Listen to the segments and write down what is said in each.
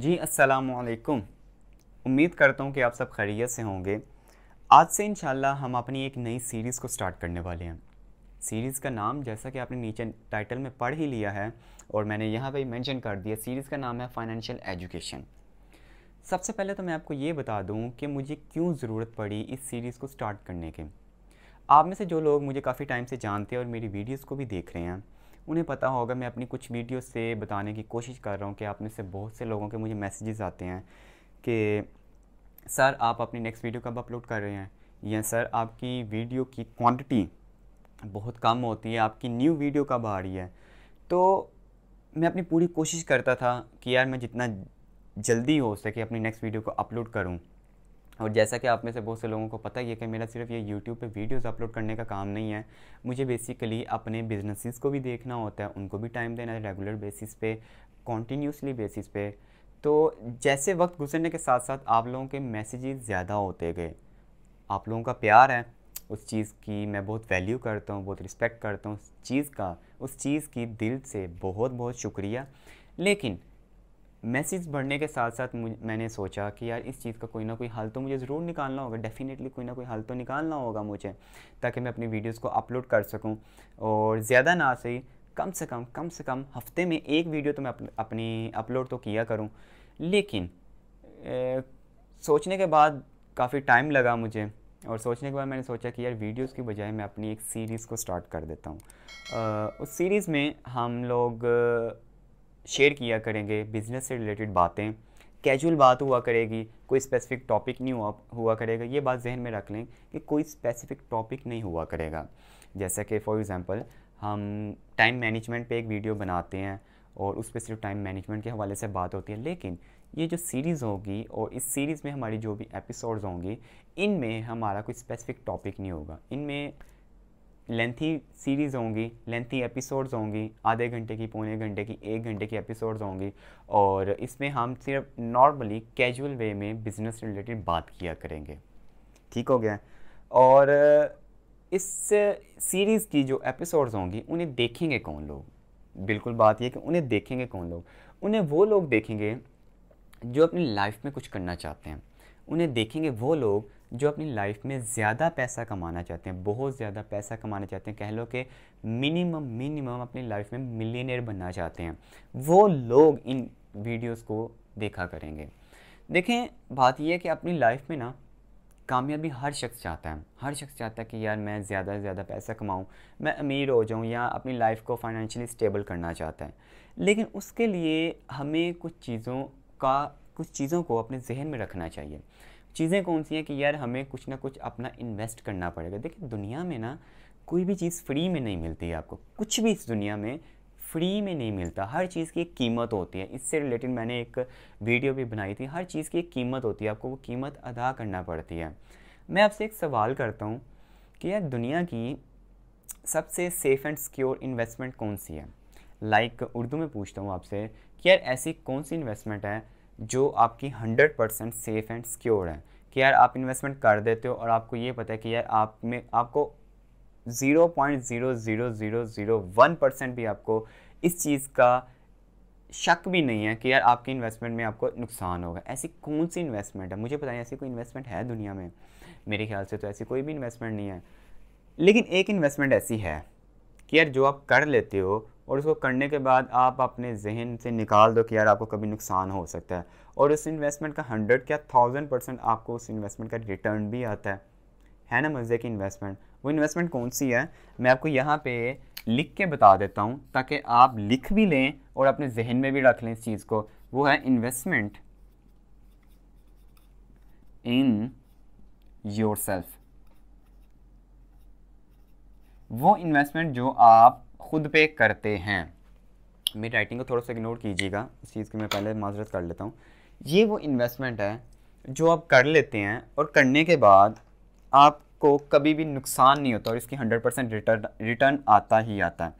जी असलकुम उम्मीद करता हूँ कि आप सब खैरियत से होंगे आज से इन हम अपनी एक नई सीरीज़ को स्टार्ट करने वाले हैं सीरीज़ का नाम जैसा कि आपने नीचे टाइटल में पढ़ ही लिया है और मैंने यहाँ पे मेंशन कर दिया सीरीज़ का नाम है फाइनेंशियल एजुकेशन सबसे पहले तो मैं आपको ये बता दूँ कि मुझे क्यों ज़रूरत पड़ी इस सीरीज़ को स्टार्ट करने के आप में से जो लोग मुझे काफ़ी टाइम से जानते हैं और मेरी वीडियोज़ को भी देख रहे हैं उन्हें पता होगा मैं अपनी कुछ वीडियो से बताने की कोशिश कर रहा हूँ कि आप में से बहुत से लोगों के मुझे मैसेजेस आते हैं कि सर आप अपनी नेक्स्ट वीडियो कब अपलोड कर रहे हैं या सर आपकी वीडियो की क्वांटिटी बहुत कम होती है आपकी न्यू वीडियो कब आ रही है तो मैं अपनी पूरी कोशिश करता था कि यार मैं जितना जल्दी हो सके अपनी नेक्स्ट वीडियो को अपलोड करूं और जैसा कि आप में से बहुत से लोगों को पता ही है कि मेरा सिर्फ ये यूट्यूब पे वीडियोस अपलोड करने का काम नहीं है मुझे बेसिकली अपने बिजनेसेस को भी देखना होता है उनको भी टाइम देना है रेगुलर बेसिस पे कॉन्टीन्यूसली बेसिस पे तो जैसे वक्त गुजरने के साथ साथ आप लोगों के मैसेजेस ज़्यादा होते गए आप लोगों का प्यार है उस चीज़ की मैं बहुत वैल्यू करता हूँ बहुत रिस्पेक्ट करता हूँ उस चीज़ का उस चीज़ की दिल से बहुत बहुत शुक्रिया लेकिन मैसेज बढ़ने के साथ साथ मैंने सोचा कि यार इस चीज़ का कोई ना कोई हल तो मुझे ज़रूर निकालना होगा डेफ़िनेटली कोई ना कोई हल तो निकालना होगा मुझे ताकि मैं अपनी वीडियोस को अपलोड कर सकूं और ज़्यादा ना सही कम से कम कम से कम हफ्ते में एक वीडियो तो मैं अप, अपनी अपलोड तो किया करूँ लेकिन ए, सोचने के बाद काफ़ी टाइम लगा मुझे और सोचने के बाद मैंने सोचा कि यार वीडियोज़ की बजाय मैं अपनी एक सीरीज़ को स्टार्ट कर देता हूँ उस सीरीज़ में हम लोग शेयर किया करेंगे बिज़नेस से रिलेटेड बातें कैजुअल बात हुआ करेगी कोई स्पेसिफिक टॉपिक नहीं हुआ हुआ करेगा ये बात जहन में रख लें कि कोई स्पेसिफिक टॉपिक नहीं हुआ करेगा जैसा कि फॉर एग्ज़ाम्पल हम टाइम मैनेजमेंट पे एक वीडियो बनाते हैं और उस पर सिर्फ टाइम मैनेजमेंट के हवाले से बात होती है लेकिन ये जो सीरीज़ होगी और इस सीरीज़ में हमारी जो भी एपिसोड्स होंगी इनमें हमारा कोई स्पेसिफिक टॉपिक नहीं होगा इनमें लेंथी सीरीज़ होंगी लेंथी एपिसोड्स होंगी आधे घंटे की पौने घंटे की एक घंटे की एपिसोड्स होंगी और इसमें हम सिर्फ नॉर्मली कैजुअल वे में बिज़नेस रिलेटेड बात किया करेंगे ठीक हो गया और इस सीरीज़ की जो एपिसोड्स होंगी उन्हें देखेंगे कौन लोग बिल्कुल बात यह कि उन्हें देखेंगे कौन लोग उन्हें वो लोग देखेंगे जो अपनी लाइफ में कुछ करना चाहते हैं उन्हें देखेंगे वो लोग जो अपनी लाइफ में ज़्यादा पैसा कमाना चाहते हैं बहुत ज़्यादा पैसा कमाना चाहते हैं कह लो कि मिनिमम मिनिमम अपनी लाइफ में मिलीनियर बनना चाहते हैं वो लोग इन वीडियोस को देखा करेंगे देखें बात यह है कि अपनी लाइफ में ना कामयाबी हर शख्स चाहता है हर शख्स चाहता है कि यार मैं ज़्यादा से ज़्यादा पैसा कमाऊँ मैं अमीर हो जाऊँ या अपनी लाइफ को फाइनेंशियली स्टेबल करना चाहता है लेकिन उसके लिए हमें कुछ चीज़ों का कुछ चीज़ों को अपने जहन में रखना चाहिए चीज़ें कौन सी हैं कि यार हमें कुछ ना कुछ अपना इन्वेस्ट करना पड़ेगा देखिए दुनिया में ना कोई भी चीज़ फ्री में नहीं मिलती है आपको कुछ भी इस दुनिया में फ्री में नहीं मिलता हर चीज़ की एक कीमत होती है इससे रिलेटेड मैंने एक वीडियो भी बनाई थी हर चीज़ की एक कीमत होती है आपको वो कीमत अदा करना पड़ती है मैं आपसे एक सवाल करता हूँ कि यार दुनिया की सबसे सेफ़ एंड सिक्योर इन्वेस्टमेंट कौन सी है लाइक like, उर्दू में पूछता हूँ आपसे कि यार ऐसी कौन सी इन्वेस्टमेंट है जो आपकी hundred percent safe and secure है कि यार आप इन्वेस्टमेंट कर देते हो और आपको ये पता है कि यार आप में आपको zero point zero zero zero zero one percent भी आपको इस चीज़ का शक भी नहीं है कि यार आपके इन्वेस्टमेंट में आपको नुकसान होगा ऐसी कौन सी इन्वेस्टमेंट है मुझे पता नहीं ऐसी कोई इन्वेस्टमेंट है दुनिया में मेरे ख्याल से तो ऐसी कोई भी इन्वेस्टमेंट नहीं है लेकिन एक इन्वेस्टमेंट ऐसी है कि यार जो आप कर लेते हो और उसको करने के बाद आप अपने जहन से निकाल दो कि यार आपको कभी नुकसान हो सकता है और उस इन्वेस्टमेंट का हंड्रेड क्या थाउजेंड परसेंट आपको उस इन्वेस्टमेंट का रिटर्न भी आता है है ना मज़े की इन्वेस्टमेंट वो इन्वेस्टमेंट कौन सी है मैं आपको यहाँ पे लिख के बता देता हूँ ताकि आप लिख भी लें और अपने जहन में भी रख लें इस चीज़ को वो है इन्वेस्टमेंट इन योर सेल्फ वो इन्वेस्टमेंट जो आप खुद पे करते हैं मेरी राइटिंग को थोड़ा सा इग्नोर कीजिएगा इस चीज़ की मैं पहले माजरत कर लेता हूँ ये वो इन्वेस्टमेंट है जो आप कर लेते हैं और करने के बाद आपको कभी भी नुकसान नहीं होता और इसकी हंड्रेड परसेंट रिटर्न रिटर्न आता ही आता है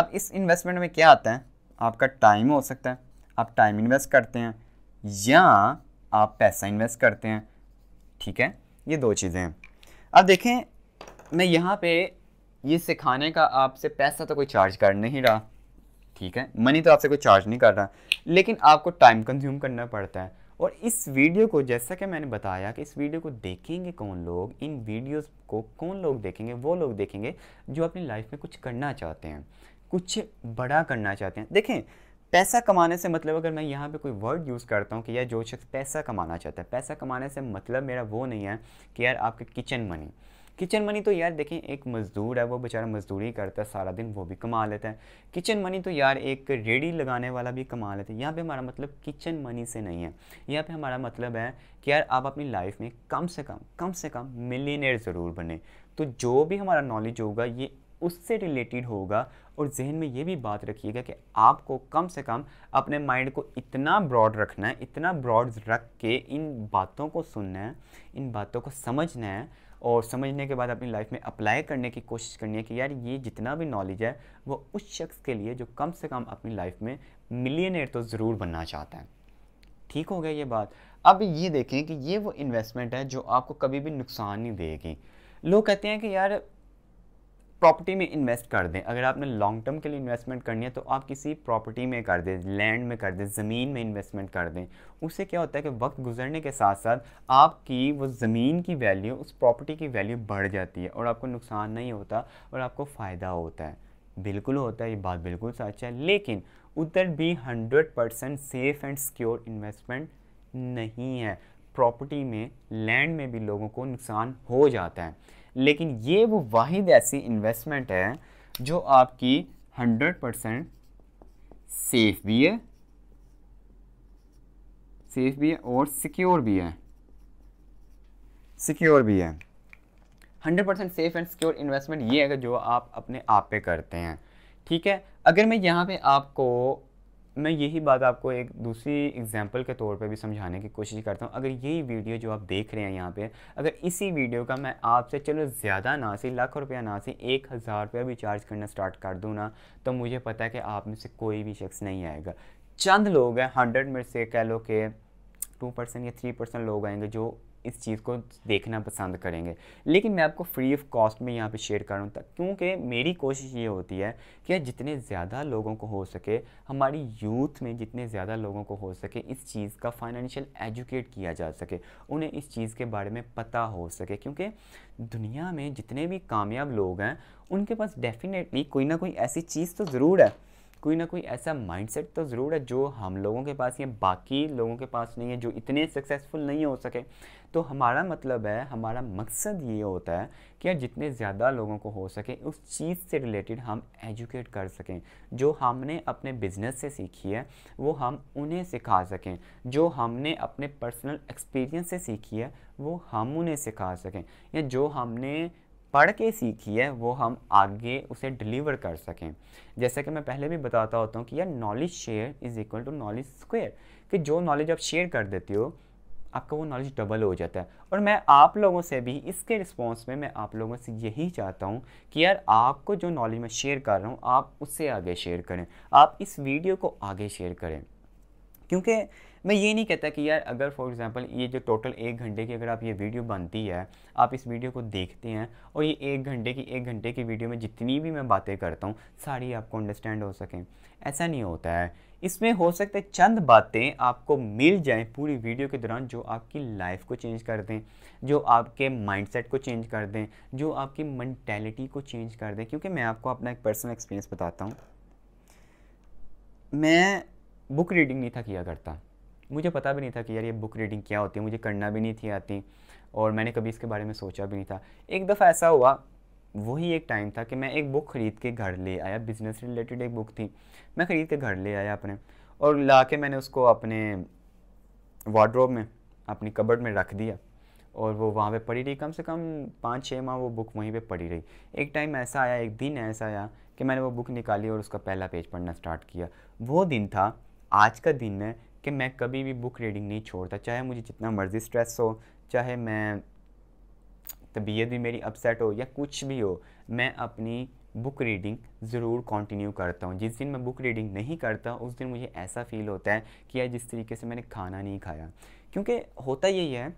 अब इस इन्वेस्टमेंट में क्या आता है आपका टाइम हो सकता है आप टाइम इन्वेस्ट करते हैं या आप पैसा इन्वेस्ट करते हैं ठीक है ये दो चीज़ें हैं अब देखें मैं यहाँ पे ये सिखाने का आपसे पैसा तो कोई चार्ज कर नहीं रहा ठीक है मनी तो आपसे कोई चार्ज नहीं कर रहा लेकिन आपको टाइम कंज्यूम करना पड़ता है और इस वीडियो को जैसा कि मैंने बताया कि इस वीडियो को देखेंगे कौन लोग इन वीडियोस को कौन लोग देखेंगे वो लोग देखेंगे जो अपनी लाइफ में कुछ करना चाहते हैं कुछ बड़ा करना चाहते हैं देखें पैसा कमाने से मतलब अगर मैं यहाँ पे कोई वर्ड यूज़ करता हूँ कि यार जो शख्स पैसा कमाना चाहता है पैसा कमाने से मतलब मेरा वो नहीं है कि यार आपके किचन मनी किचन मनी तो यार देखें एक मज़दूर है वो बेचारा मज़दूरी करता है सारा दिन वो भी कमा लेता है किचन मनी तो यार एक रेडी लगाने वाला भी कमा लेता है यहाँ पे हमारा मतलब किचन मनी से नहीं है यहाँ पे हमारा मतलब है कि यार आप अपनी लाइफ में कम से कम कम से कम मिलीनियर ज़रूर बने तो जो भी हमारा नॉलेज होगा ये उससे रिलेटेड होगा और जहन में ये भी बात रखिएगा कि आपको कम से कम अपने माइंड को इतना ब्रॉड रखना है इतना ब्रॉड रख के इन बातों को सुनना है इन बातों को समझना है और समझने के बाद अपनी लाइफ में अप्लाई करने की कोशिश करनी है कि यार ये जितना भी नॉलेज है वो उस शख्स के लिए जो कम से कम अपनी लाइफ में मिलियनर तो ज़रूर बनना चाहता है ठीक हो गया ये बात अब ये देखें कि ये वो इन्वेस्टमेंट है जो आपको कभी भी नुकसान नहीं देगी लोग कहते हैं कि यार प्रॉपर्टी में इन्वेस्ट कर दें अगर आपने लॉन्ग टर्म के लिए इन्वेस्टमेंट करनी है तो आप किसी प्रॉपर्टी में कर दें लैंड में कर दें ज़मीन में इन्वेस्टमेंट कर दें उससे क्या होता है कि वक्त गुजरने के साथ साथ आपकी वो ज़मीन की वैल्यू उस प्रॉपर्टी की वैल्यू बढ़ जाती है और आपको नुकसान नहीं होता और आपको फ़ायदा होता है बिल्कुल होता है ये बात बिल्कुल सच है लेकिन उधर भी hundred percent safe and secure investment नहीं है प्रॉपर्टी में लैंड में भी लोगों को नुकसान हो जाता है लेकिन ये वो वाहिद ऐसी इन्वेस्टमेंट है जो आपकी 100 परसेंट सेफ भी है सेफ भी है और सिक्योर भी है सिक्योर भी है 100 percent safe and secure investment ये है जो आप अपने आप पे करते हैं ठीक है अगर मैं यहाँ पे आपको मैं यही बात आपको एक दूसरी एग्जांपल के तौर पे भी समझाने की कोशिश करता हूँ अगर यही वीडियो जो आप देख रहे हैं यहाँ पे अगर इसी वीडियो का मैं आपसे चलो ज़्यादा ना से लाख रुपया ना सी एक हज़ार रुपया भी चार्ज करना स्टार्ट कर दूँ ना तो मुझे पता है कि आप में से कोई भी शख्स नहीं आएगा चंद लोग हैं हंड्रेड में से कह लो कि टू परसेंट या थ्री परसेंट लोग आएंगे जो इस चीज़ को देखना पसंद करेंगे लेकिन मैं आपको फ्री ऑफ कॉस्ट में यहाँ पे शेयर कर रहा क्योंकि मेरी कोशिश ये होती है कि जितने ज़्यादा लोगों को हो सके हमारी यूथ में जितने ज़्यादा लोगों को हो सके इस चीज़ का फाइनेंशियल एजुकेट किया जा सके उन्हें इस चीज़ के बारे में पता हो सके क्योंकि दुनिया में जितने भी कामयाब लोग हैं उनके पास डेफिनेटली कोई ना कोई ऐसी चीज़ तो ज़रूर है कोई ना कोई ऐसा माइंडसेट तो ज़रूर है जो हम लोगों के पास या बाकी लोगों के पास नहीं है जो इतने सक्सेसफुल नहीं हो सके तो हमारा मतलब है हमारा मकसद ये होता है कि जितने ज़्यादा लोगों को हो सके उस चीज़ से रिलेटेड हम एजुकेट कर सकें जो हमने अपने बिजनेस से सीखी है वो हम उन्हें सिखा सकें जो हमने अपने पर्सनल एक्सपीरियंस से सीखी है वो हम उन्हें सिखा सकें या जो हमने पढ़ के सीखी है वो हम आगे उसे डिलीवर कर सकें जैसा कि मैं पहले भी बताता होता हूँ कि यार knowledge share is equal to knowledge square कि जो नॉलेज आप शेयर कर देते हो आपका वो नॉलेज डबल हो जाता है और मैं आप लोगों से भी इसके रिस्पॉन्स में मैं आप लोगों से यही चाहता हूँ कि यार आपको जो नॉलेज मैं शेयर कर रहा हूँ आप उससे आगे शेयर करें आप इस वीडियो को आगे शेयर करें क्योंकि मैं ये नहीं कहता कि यार अगर फॉर एग्ज़ाम्पल ये जो टोटल एक घंटे की अगर आप ये वीडियो बनती है आप इस वीडियो को देखते हैं और ये एक घंटे की एक घंटे की वीडियो में जितनी भी मैं बातें करता हूँ सारी आपको अंडरस्टैंड हो सकें ऐसा नहीं होता है इसमें हो सकता है चंद बातें आपको मिल जाएँ पूरी वीडियो के दौरान जो आपकी लाइफ को चेंज कर दें जो आपके माइंडसेट को चेंज कर दें जो आपकी मैंटेलिटी को चेंज कर दें क्योंकि मैं आपको अपना एक पर्सनल एक्सपीरियंस बताता हूँ मैं बुक रीडिंग नहीं था किया करता मुझे पता भी नहीं था कि यार ये बुक रीडिंग क्या होती है मुझे करना भी नहीं थी आती और मैंने कभी इसके बारे में सोचा भी नहीं था एक दफ़ा ऐसा हुआ वही एक टाइम था कि मैं एक बुक ख़रीद के घर ले आया बिज़नेस रिलेटेड एक बुक थी मैं ख़रीद के घर ले आया अपने और ला के मैंने उसको अपने वार्ड्रोब में अपनी कबर्ड में रख दिया और वो वहाँ पे पड़ी रही कम से कम पाँच छः माह वो बुक वहीं पे पड़ी रही एक टाइम ऐसा आया एक दिन ऐसा आया कि मैंने वो बुक निकाली और उसका पहला पेज पढ़ना स्टार्ट किया वो दिन था आज का दिन है कि मैं कभी भी बुक रीडिंग नहीं छोड़ता चाहे मुझे जितना मर्ज़ी स्ट्रेस हो चाहे मैं तबीयत भी मेरी अपसेट हो या कुछ भी हो मैं अपनी बुक रीडिंग ज़रूर कंटिन्यू करता हूँ जिस दिन मैं बुक रीडिंग नहीं करता उस दिन मुझे ऐसा फील होता है कि यार जिस तरीके से मैंने खाना नहीं खाया क्योंकि होता यही है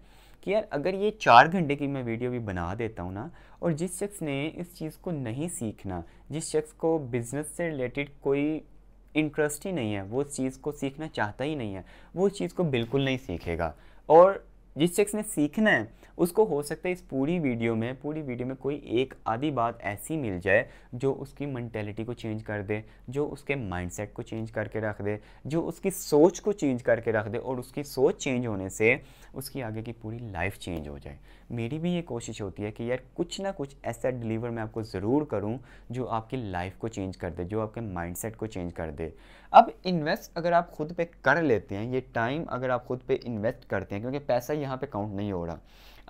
कि यार अगर ये चार घंटे की मैं वीडियो भी बना देता हूँ ना और जिस शख्स ने इस चीज़ को नहीं सीखना जिस शख्स को बिज़नेस से रिलेटेड कोई इंटरेस्ट ही नहीं है वो चीज़ को सीखना चाहता ही नहीं है वो चीज़ को बिल्कुल नहीं सीखेगा और जिस शख्स ने सीखना है उसको हो सकता है इस पूरी वीडियो में पूरी वीडियो में कोई एक आधी बात ऐसी मिल जाए जो उसकी मैंटेलिटी को चेंज कर दे जो उसके माइंडसेट को चेंज करके रख दे जो उसकी सोच को चेंज करके रख दे और उसकी सोच चेंज होने से उसकी आगे की पूरी लाइफ चेंज हो जाए मेरी भी ये कोशिश होती है कि यार कुछ ना कुछ ऐसा डिलीवर मैं आपको ज़रूर करूँ जो आपकी लाइफ को चेंज कर दे जो आपके माइंड को चेंज कर दे अब इन्वेस्ट अगर आप खुद पर कर लेते हैं ये टाइम अगर आप खुद पर इन्वेस्ट करते हैं क्योंकि पैसा यहाँ पर काउंट नहीं हो रहा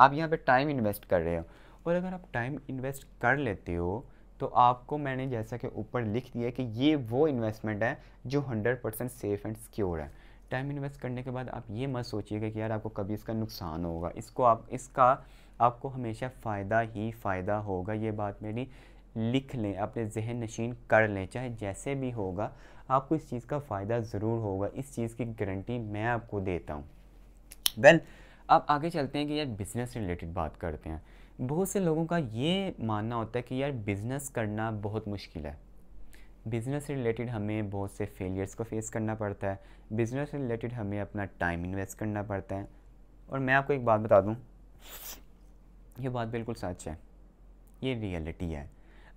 आप यहाँ पे टाइम इन्वेस्ट कर रहे हो और अगर आप टाइम इन्वेस्ट कर लेते हो तो आपको मैंने जैसा कि ऊपर लिख दिया कि ये वो इन्वेस्टमेंट है जो hundred percent safe and secure है टाइम इन्वेस्ट करने के बाद आप ये मत सोचिएगा कि यार आपको कभी इसका नुकसान होगा इसको आप इसका आपको हमेशा फ़ायदा ही फ़ायदा होगा ये बात मेरी लिख लें अपने जहन नशीन कर लें चाहे जैसे भी होगा आपको इस चीज़ का फ़ायदा ज़रूर होगा इस चीज़ की गारंटी मैं आपको देता हूँ वेल well, अब आगे चलते हैं कि यार बिज़नेस रिलेटेड बात करते हैं बहुत से लोगों का ये मानना होता है कि यार बिज़नेस करना बहुत मुश्किल है बिज़नेस से रिलेटेड हमें बहुत से फेलियर्स को फेस करना पड़ता है बिज़नेस रिलेटेड हमें अपना टाइम इन्वेस्ट करना पड़ता है और मैं आपको एक बात बता दूँ ये बात बिल्कुल सच है ये रियलिटी है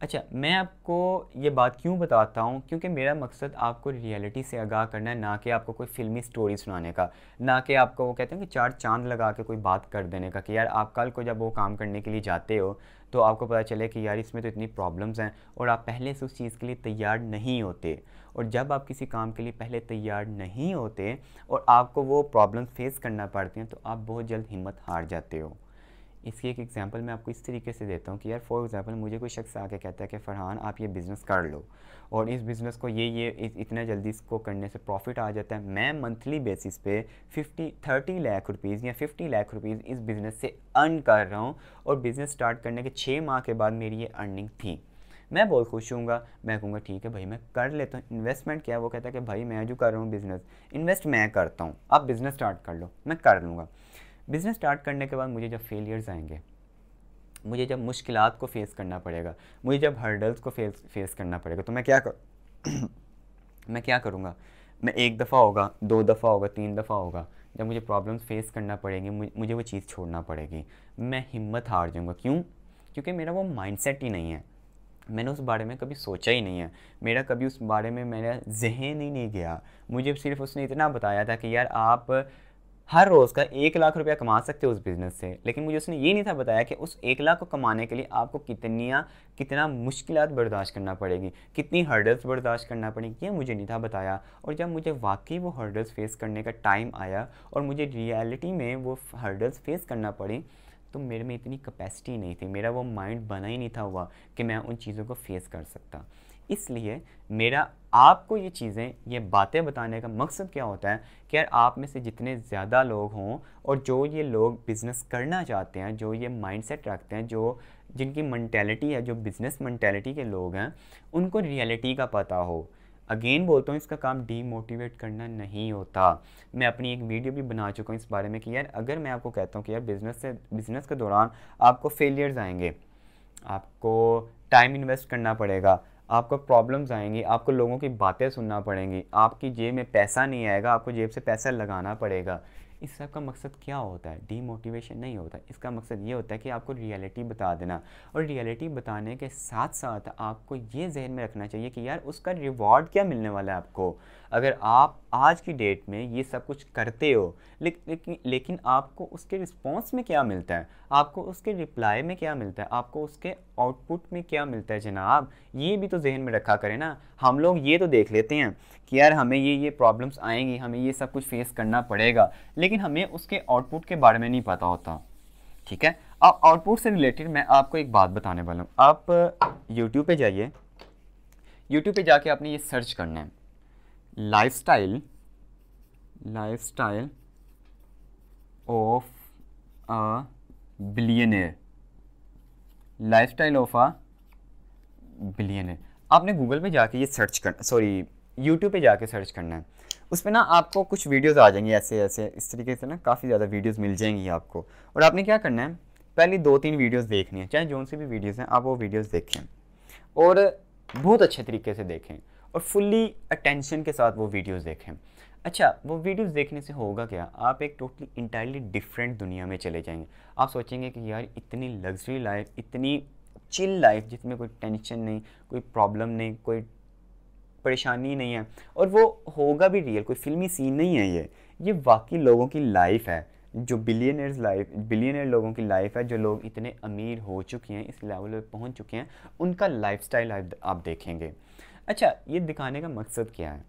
अच्छा मैं आपको ये बात क्यों बताता हूँ क्योंकि मेरा मकसद आपको रियलिटी से आगाह करना है ना कि आपको कोई फिल्मी स्टोरी सुनाने का ना कि आपको वो कहते हैं कि चार चांद लगा के कोई बात कर देने का कि यार आप कल को जब वो काम करने के लिए जाते हो तो आपको पता चले कि यार इसमें तो इतनी प्रॉब्लम्स हैं और आप पहले से उस चीज़ के लिए तैयार नहीं होते और जब आप किसी काम के लिए पहले तैयार नहीं होते और आपको वो प्रॉब्लम फेस करना पड़ती हैं तो आप बहुत जल्द हिम्मत हार जाते हो इसकी एक एग्जांपल मैं आपको इस तरीके से देता हूँ कि यार फॉर एग्जांपल मुझे कोई शख्स आके कहता है कि फ़रहान आप ये बिज़नेस कर लो और इस बिज़नेस को ये ये इतना जल्दी इसको करने से प्रॉफिट आ जाता है मैं मंथली बेसिस पे फिफ्टी थर्टी लाख रुपीज़ या फिफ्टी लाख रुपीज़ इस बिज़नेस से अर्न कर रहा हूँ और बिज़नेस स्टार्ट करने के छः माह के बाद मेरी ये अर्निंग थी मैं बहुत खुश हूँ मैं कहूँगा ठीक है भाई मैं कर लेता हूँ इन्वेस्टमेंट क्या है वो कहता है कि भाई मैं जो कर रहा हूँ बिज़नेस इन्वेस्ट मैं करता हूँ आप बिज़नेस स्टार्ट कर लो मैं कर लूँगा बिज़नेस स्टार्ट करने के बाद मुझे जब फेलियर्स आएंगे मुझे जब मुश्किल को फेस करना पड़ेगा मुझे जब हर्डल्स को फेस फेस करना पड़ेगा तो मैं क्या कर मैं क्या करूँगा मैं एक दफ़ा होगा दो दफ़ा होगा तीन दफ़ा होगा जब मुझे प्रॉब्लम्स फेस करना पड़ेगी मुझे वो चीज़ छोड़ना पड़ेगी मैं हिम्मत हार जाऊँगा क्यों क्योंकि मेरा वो माइंडसेट ही नहीं है मैंने उस बारे में कभी सोचा ही नहीं है मेरा कभी उस बारे में मेरा जहन ही नहीं गया मुझे सिर्फ उसने इतना बताया था कि यार आप हर रोज़ का एक लाख रुपया कमा सकते हो उस बिज़नेस से लेकिन मुझे उसने ये नहीं था बताया कि उस एक लाख को कमाने के लिए आपको कितनिया कितना मुश्किल बर्दाश्त करना पड़ेगी कितनी हर्डल्स बर्दाश्त करना पड़ेगी ये मुझे नहीं था बताया और जब मुझे वाकई वो हर्डल्स फेस करने का टाइम आया और मुझे रियलिटी में वो हर्डल्स फेस करना पड़ी तो मेरे में इतनी कैपेसिटी नहीं थी मेरा वो माइंड बना ही नहीं था हुआ कि मैं उन चीज़ों को फेस कर सकता इसलिए मेरा आपको ये चीज़ें ये बातें बताने का मकसद क्या होता है कि यार आप में से जितने ज़्यादा लोग हों और जो ये लोग बिज़नेस करना चाहते हैं जो ये माइंडसेट रखते हैं जो जिनकी मैंटेलिटी है जो बिज़नेस मैंटेलिटी के लोग हैं उनको रियलिटी का पता हो अगेन बोलता हूँ इसका काम डीमोटिवेट करना नहीं होता मैं अपनी एक वीडियो भी बना चुका हूँ इस बारे में कि यार अगर मैं आपको कहता हूँ कि यार बिज़नेस से बिज़नेस के दौरान आपको फेलियर्स आएंगे आपको टाइम इन्वेस्ट करना पड़ेगा आपको प्रॉब्लम्स आएंगी आपको लोगों की बातें सुनना पड़ेंगी आपकी जेब में पैसा नहीं आएगा आपको जेब से पैसा लगाना पड़ेगा इस सब का मकसद क्या होता है डीमोटिवेशन नहीं होता इसका मकसद ये होता है कि आपको रियलिटी बता देना और रियलिटी बताने के साथ साथ आपको ये जहन में रखना चाहिए कि यार उसका रिवॉर्ड क्या मिलने वाला है आपको अगर आप आज की डेट में ये सब कुछ करते हो ले, लेकिन लेकिन आपको उसके रिस्पॉन्स में क्या मिलता है आपको उसके रिप्लाई में क्या मिलता है आपको उसके आउटपुट में क्या मिलता है जनाब ये भी तो जहन में रखा करें ना हम लोग ये तो देख लेते हैं कि यार हमें ये ये प्रॉब्लम्स आएंगी हमें ये सब कुछ फेस करना पड़ेगा लेकिन हमें उसके आउटपुट के बारे में नहीं पता होता ठीक है अब आउटपुट से रिलेटेड मैं आपको एक बात बताने वाला हूँ आप यूट्यूब पर जाइए यूट्यूब पर जाके आपने ये सर्च करना है lifestyle lifestyle of a billionaire lifestyle of a billionaire आपने गूगल पे जाके ये सर्च कर सॉरी यूट्यूब पे जाके सर्च करना है उस पर ना आपको कुछ वीडियोस आ जाएंगे ऐसे ऐसे इस तरीके से ना काफ़ी ज़्यादा वीडियोस मिल जाएंगी आपको और आपने क्या करना है पहले दो तीन वीडियोस देखनी है चाहे जौन सी भी वीडियोस हैं आप वो वीडियोस देखें और बहुत अच्छे तरीके से देखें और फुल्ली अटेंशन के साथ वो वीडियोज़ देखें अच्छा वो वीडियोस देखने से होगा क्या आप एक टोटली इंटायरली डिफरेंट दुनिया में चले जाएंगे आप सोचेंगे कि यार इतनी लग्जरी लाइफ इतनी चिल लाइफ जिसमें कोई टेंशन नहीं कोई प्रॉब्लम नहीं कोई परेशानी नहीं है और वो होगा भी रियल कोई फिल्मी सीन नहीं है ये ये वाकई लोगों की लाइफ है जो बिलियनर्स लाइफ बिलियनर लोगों की लाइफ है जो लोग इतने अमीर हो चुके हैं इस लेवल पर पहुंच चुके हैं उनका लाइफस्टाइल आप देखेंगे अच्छा ये दिखाने का मकसद क्या है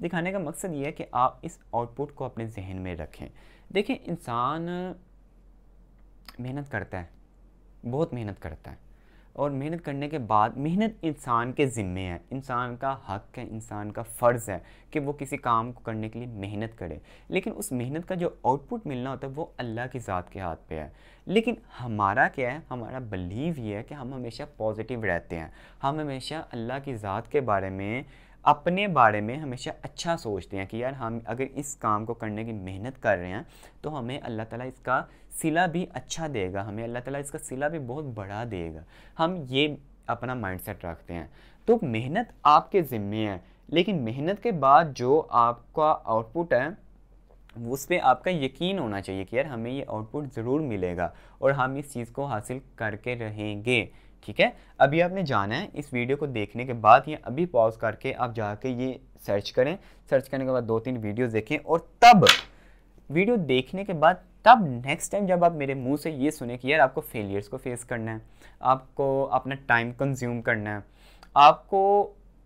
दिखाने का मकसद ये है कि आप इस आउटपुट को अपने जहन में रखें देखिए इंसान मेहनत करता है बहुत मेहनत करता है और मेहनत करने के बाद मेहनत इंसान के ज़िम्मे है इंसान का हक है इंसान का फ़र्ज़ है कि वो किसी काम को करने के लिए मेहनत करे लेकिन उस मेहनत का जो आउटपुट मिलना होता है वो अल्लाह की ज़ात के हाथ पे है लेकिन हमारा क्या है हमारा बिलीव ये है कि हम हमेशा पॉजिटिव रहते हैं हम हमेशा अल्लाह की ज़ात के बारे में अपने बारे में हमेशा अच्छा सोचते हैं कि यार हम अगर इस काम को करने की मेहनत कर रहे हैं तो हमें अल्लाह ताला इसका सिला भी अच्छा देगा हमें अल्लाह ताला इसका सिला भी बहुत बड़ा देगा हम ये अपना माइंडसेट रखते हैं तो मेहनत आपके ज़िम्मे है लेकिन मेहनत के बाद जो आपका आउटपुट है उस पर आपका यकीन होना चाहिए कि यार हमें ये आउटपुट ज़रूर मिलेगा और हम इस चीज़ को हासिल करके रहेंगे ठीक है अभी आपने जाना है इस वीडियो को देखने के बाद या अभी पॉज करके आप जाके ये सर्च करें सर्च करने के बाद दो तीन वीडियो देखें और तब वीडियो देखने के बाद तब नेक्स्ट टाइम जब आप मेरे मुंह से ये सुने कि यार आपको फेलियर्स को फेस करना है आपको अपना टाइम कंज्यूम करना है आपको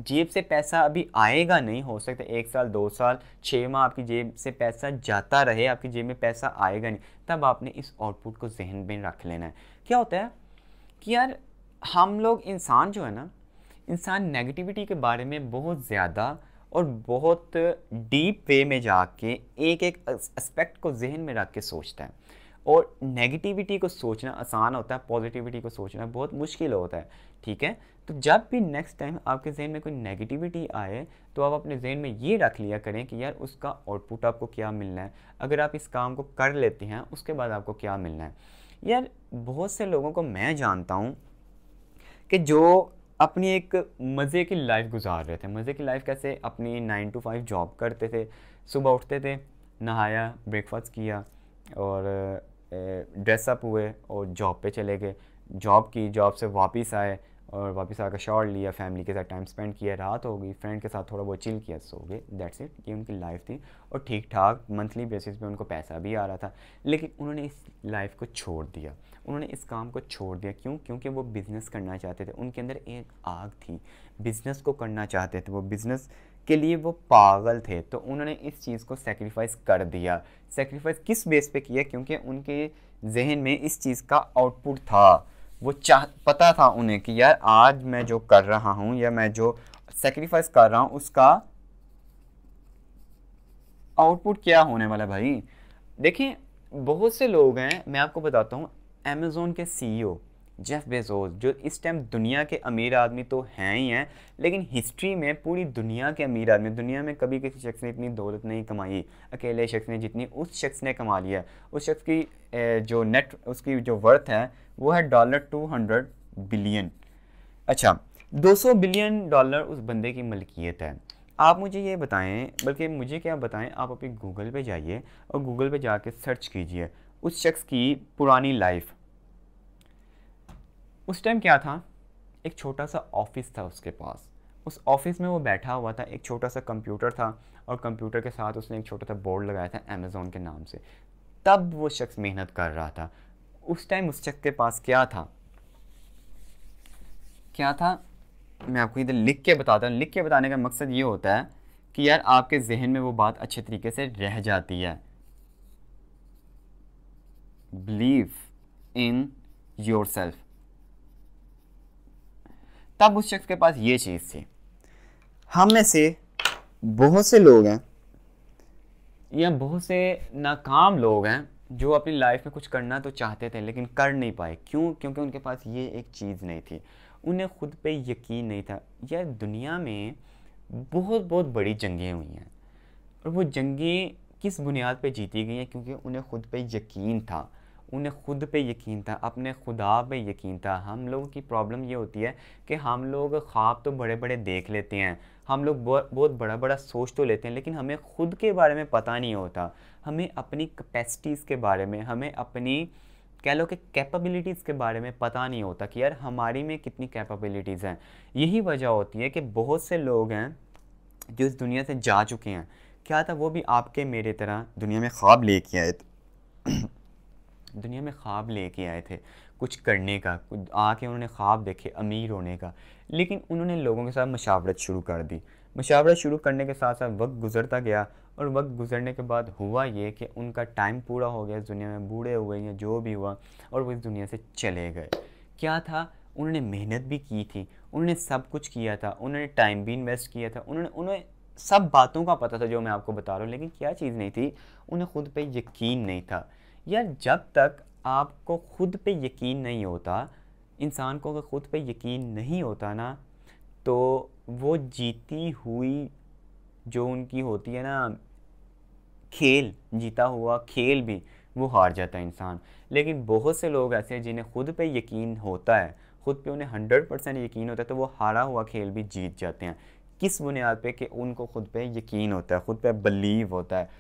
जेब से पैसा अभी आएगा नहीं हो सकता एक साल दो साल छः माह आपकी जेब से पैसा जाता रहे आपकी जेब में पैसा आएगा नहीं तब आपने इस आउटपुट को जहन में रख लेना है क्या होता है कि यार हम लोग इंसान जो है ना इंसान नेगेटिविटी के बारे में बहुत ज़्यादा और बहुत डीप वे में जाके एक एक एस्पेक्ट को जहन में रख के सोचता है और नेगेटिविटी को सोचना आसान होता है पॉजिटिविटी को सोचना बहुत मुश्किल होता है ठीक है तो जब भी नेक्स्ट टाइम आपके जहन में कोई नेगेटिविटी आए तो आप अपने जहन में ये रख लिया करें कि यार उसका आउटपुट आपको क्या मिलना है अगर आप इस काम को कर लेते हैं उसके बाद आपको क्या मिलना है यार बहुत से लोगों को मैं जानता हूँ कि जो अपनी एक मज़े की लाइफ गुजार रहे थे मज़े की लाइफ कैसे अपनी नाइन टू फाइव जॉब करते थे सुबह उठते थे नहाया ब्रेकफास्ट किया और ड्रेसअप हुए और जॉब पे चले गए जॉब की जॉब से वापस आए और वापस आकर शॉर्ट लिया फैमिली के साथ टाइम स्पेंड किया रात हो गई फ्रेंड के साथ थोड़ा बहुत चिल किया सो गए दैट्स इट ये उनकी लाइफ थी और ठीक ठाक मंथली बेसिस पे उनको पैसा भी आ रहा था लेकिन उन्होंने इस लाइफ को छोड़ दिया उन्होंने इस काम को छोड़ दिया क्यों क्योंकि वो बिज़नेस करना चाहते थे उनके अंदर एक आग थी बिज़नेस को करना चाहते थे वो बिज़नेस के लिए वो पागल थे तो उन्होंने इस चीज़ को सेक्रीफाइस कर दिया सेक्रीफाइस किस बेस पे किया क्योंकि उनके जहन में इस चीज़ का आउटपुट था वो चाह पता था उन्हें कि यार आज मैं जो कर रहा हूँ या मैं जो सेक्रीफाइस कर रहा हूँ उसका आउटपुट क्या होने वाला भाई देखें बहुत से लोग हैं मैं आपको बताता हूँ अमेज़ोन के सीईओ जेफ बेजोस जो इस टाइम दुनिया के अमीर आदमी तो हैं ही हैं लेकिन हिस्ट्री में पूरी दुनिया के अमीर आदमी दुनिया में कभी किसी शख्स ने इतनी दौलत नहीं कमाई अकेले शख्स ने जितनी उस शख्स ने कमा लिया उस शख्स की जो नेट उसकी जो वर्थ है वो है डॉलर टू हंड्रेड बिलियन अच्छा दो सौ बिलियन डॉलर उस बंदे की मलकियत है आप मुझे ये बताएं बल्कि मुझे क्या बताएं आप अपनी गूगल पे जाइए और गूगल पे जाके सर्च कीजिए उस शख्स की पुरानी लाइफ उस टाइम क्या था एक छोटा सा ऑफिस था उसके पास उस ऑफिस में वो बैठा हुआ था एक छोटा सा कंप्यूटर था और कंप्यूटर के साथ उसने एक छोटा सा बोर्ड लगाया था अमेज़ोन के नाम से तब वो शख्स मेहनत कर रहा था उस टाइम उस शख्स के पास क्या था क्या था मैं आपको इधर लिख के बताता हूँ लिख के बताने का मकसद ये होता है कि यार आपके जहन में वो बात अच्छे तरीके से रह जाती है बिलीव इन योर सेल्फ तब उस शख्स के पास ये चीज़ थी हम में से बहुत से लोग हैं या बहुत से नाकाम लोग हैं जो अपनी लाइफ में कुछ करना तो चाहते थे लेकिन कर नहीं पाए क्यों क्योंकि उनके पास ये एक चीज़ नहीं थी उन्हें खुद पे यकीन नहीं था यह दुनिया में बहुत बहुत बड़ी जंगें हुई हैं और वो जंगें किस बुनियाद पे जीती गई हैं क्योंकि उन्हें खुद पे यकीन था उन्हें खुद पे यकीन था अपने खुदा पे यकीन था हम लोगों की प्रॉब्लम ये होती है कि हम लोग ख्वाब तो बड़े बड़े देख लेते हैं हम लोग बहुत बड़ा बड़ा सोच तो लेते हैं लेकिन हमें खुद के बारे में पता नहीं होता हमें अपनी कैपेसिटीज़ के बारे में हमें अपनी कह लो कि कैपेबिलिटीज़ के बारे में पता नहीं होता कि यार हमारी में कितनी कैपेबिलिटीज़ हैं यही वजह होती है कि बहुत से लोग हैं जो इस दुनिया से जा चुके हैं क्या था वो भी आपके मेरे तरह दुनिया में ख्वाब लेके आए थे दुनिया में ख्वाब लेके आए थे कुछ करने का कुछ आके उन्होंने ख्वाब देखे अमीर होने का लेकिन उन्होंने लोगों के साथ मशावरत शुरू कर दी मशावरत शुरू करने के साथ साथ वक्त गुजरता गया और वक्त गुजरने के बाद हुआ ये कि उनका टाइम पूरा हो गया इस दुनिया में बूढ़े हुए या जो भी हुआ और वो इस दुनिया से चले गए क्या था उन्होंने मेहनत भी की थी उन्होंने सब कुछ किया था उन्होंने टाइम भी इन्वेस्ट किया था उन्होंने उन्हें सब बातों का पता था जो मैं आपको बता रहा हूँ लेकिन क्या चीज़ नहीं थी उन्हें ख़ुद पे यकीन नहीं था यार जब तक आपको खुद पे यकीन नहीं होता इंसान को अगर ख़ुद पे यकीन नहीं होता ना तो वो जीती हुई जो उनकी होती है ना खेल जीता हुआ खेल भी वो हार जाता है इंसान लेकिन बहुत से लोग ऐसे हैं जिन्हें खुद पे यकीन होता है खुद पे उन्हें हंड्रेड परसेंट यकीन होता है तो वो हारा हुआ खेल भी जीत जाते हैं किस बुनियाद पे कि उनको खुद पे यकीन होता है खुद पे बिलीव होता है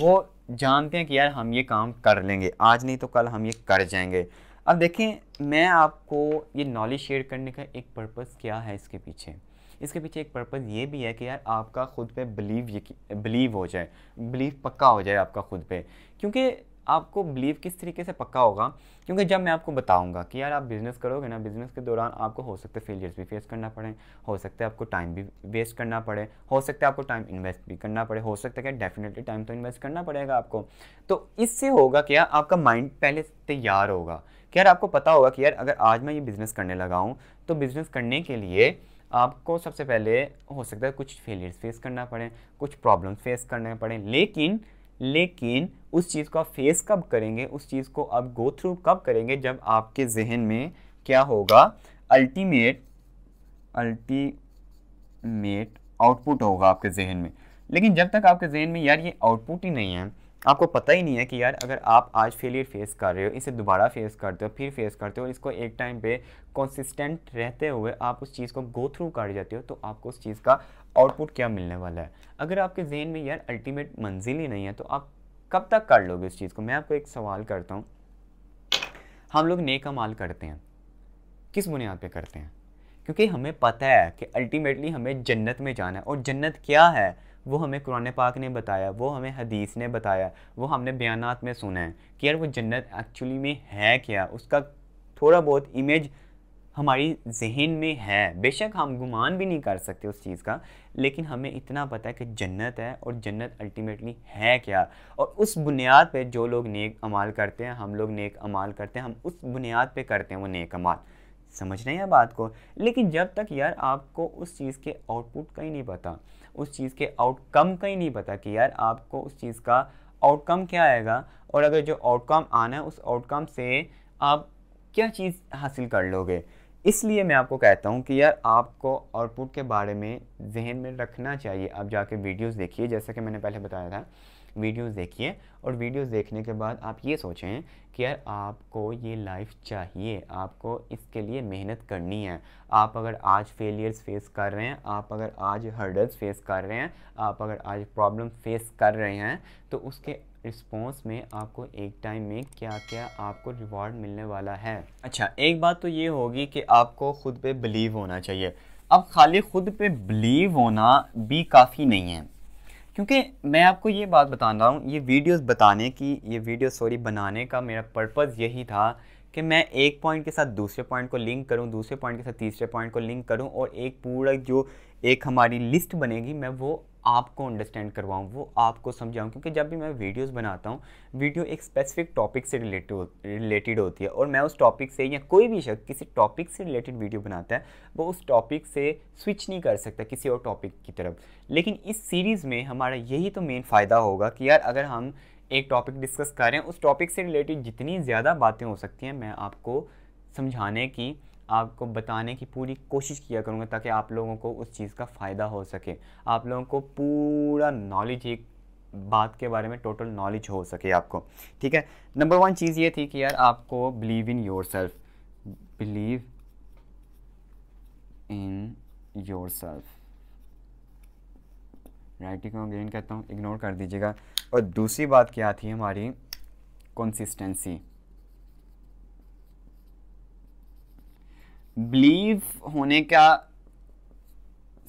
वो जानते हैं कि यार हम ये काम कर लेंगे आज नहीं तो कल हम ये कर जाएंगे अब देखें मैं आपको ये नॉलेज शेयर करने का एक पर्पज़ क्या है इसके पीछे इसके पीछे एक पर्पज़ ये भी है कि यार आपका ख़ुद पे बिलीव बिलीव हो जाए बिलीव पक्का हो जाए आपका ख़ुद पे क्योंकि आपको बिलीव किस तरीके से पक्का होगा क्योंकि जब मैं आपको बताऊंगा कि यार आप बिज़नेस करोगे ना बिज़नेस के दौरान आपको हो सकते फेलियर्स भी फेस करना पड़े हो सकता है आपको टाइम भी वेस्ट करना पड़े हो सकता है आपको टाइम इन्वेस्ट भी करना पड़े हो सकता है कि डेफिनेटली टाइम तो इन्वेस्ट करना पड़ेगा आपको तो इससे होगा क्या आपका माइंड पहले तैयार होगा कि यार आपको पता होगा कि यार अगर आज मैं ये बिज़नेस करने लगा हूँ तो बिज़नेस करने के लिए आपको सबसे पहले हो सकता है कुछ फेलियर्स फेस करना पड़े कुछ प्रॉब्लम्स फेस करने पड़े लेकिन लेकिन उस चीज़ को आप फेस कब करेंगे उस चीज़ को आप गो थ्रू कब करेंगे जब आपके जहन में क्या होगा अल्टीमेट अल्टीमेट आउटपुट होगा आपके जहन में लेकिन जब तक आपके जहन में यार ये आउटपुट ही नहीं है आपको पता ही नहीं है कि यार अगर आप आज फेलियर फेस कर रहे हो इसे दोबारा फेस करते हो फिर फेस करते हो इसको एक टाइम पे कंसिस्टेंट रहते हुए आप उस चीज़ को गो थ्रू कर जाते हो तो आपको उस चीज़ का आउटपुट क्या मिलने वाला है अगर आपके जहन में यार अल्टीमेट मंजिल ही नहीं है तो आप कब तक कर लोगे इस चीज़ को मैं आपको एक सवाल करता हूँ हम लोग नेक अमाल करते हैं किस बुनियाद पर करते हैं क्योंकि हमें पता है कि अल्टीमेटली हमें जन्नत में जाना है और जन्नत क्या है वो हमें कुरान पाक ने बताया वो हमें हदीस ने बताया वो हमने बयानात में सुना है कि यार वो जन्नत एक्चुअली में है क्या उसका थोड़ा बहुत इमेज हमारी जहन में है बेशक हम गुमान भी नहीं कर सकते उस चीज़ का लेकिन हमें इतना पता है कि जन्नत है और जन्नत अल्टीमेटली है क्या और उस बुनियाद पे जो लोग नेक अमाल करते हैं हम लोग नेक अमाल करते हैं हम उस बुनियाद पे करते हैं वो नेक अमाल समझ रहे हैं बात को लेकिन जब तक यार आपको उस चीज़ के आउटपुट का ही नहीं पता उस चीज़ के आउटकम का ही नहीं पता कि यार आपको उस चीज़ का आउटकम क्या आएगा और अगर जो आउटकम आना है उस आउटकम से आप क्या चीज़ हासिल कर लोगे इसलिए मैं आपको कहता हूँ कि यार आपको आउटपुट के बारे में जहन में रखना चाहिए आप जाके वीडियोस देखिए जैसा कि मैंने पहले बताया था वीडियोस देखिए और वीडियोस देखने के बाद आप ये सोचें कि यार आपको ये लाइफ चाहिए आपको इसके लिए मेहनत करनी है आप अगर आज फेलियर्स फेस कर रहे हैं आप अगर आज हर्डल्स फेस कर रहे हैं आप अगर आज प्रॉब्लम फेस कर रहे हैं तो उसके रिस्पॉन्स में आपको एक टाइम में क्या क्या आपको रिवॉर्ड मिलने वाला है अच्छा एक बात तो ये होगी कि आपको ख़ुद पर बिलीव होना चाहिए अब खाली ख़ुद पे बिलीव होना भी काफ़ी नहीं है क्योंकि मैं आपको ये बात बता रहा हूँ ये वीडियोस बताने की ये वीडियो सॉरी बनाने का मेरा पर्पज़ यही था कि मैं एक पॉइंट के साथ दूसरे पॉइंट को लिंक करूँ दूसरे पॉइंट के साथ तीसरे पॉइंट को लिंक करूँ और एक पूरा जो एक हमारी लिस्ट बनेगी मैं वो आपको अंडरस्टैंड करवाऊँ वो आपको समझाऊँ क्योंकि जब भी मैं वीडियोस बनाता हूँ वीडियो एक स्पेसिफिक टॉपिक से रिलेटेड रिलेटेड होती है और मैं उस टॉपिक से या कोई भी शख्स किसी टॉपिक से रिलेटेड वीडियो बनाता है वो उस टॉपिक से स्विच नहीं कर सकता किसी और टॉपिक की तरफ लेकिन इस सीरीज़ में हमारा यही तो मेन फ़ायदा होगा कि यार अगर हम एक टॉपिक डिस्कस कर रहे हैं उस टॉपिक से रिलेटेड जितनी ज़्यादा बातें हो सकती हैं मैं आपको समझाने की आपको बताने की पूरी कोशिश किया करूँगा ताकि आप लोगों को उस चीज़ का फ़ायदा हो सके आप लोगों को पूरा नॉलेज एक बात के बारे में टोटल नॉलेज हो सके आपको ठीक है नंबर वन चीज़ ये थी कि यार आपको believe in yourself believe in yourself writing again कहता हूँ इग्नोर कर दीजिएगा और दूसरी बात क्या थी हमारी कंसिस्टेंसी बिलीव होने का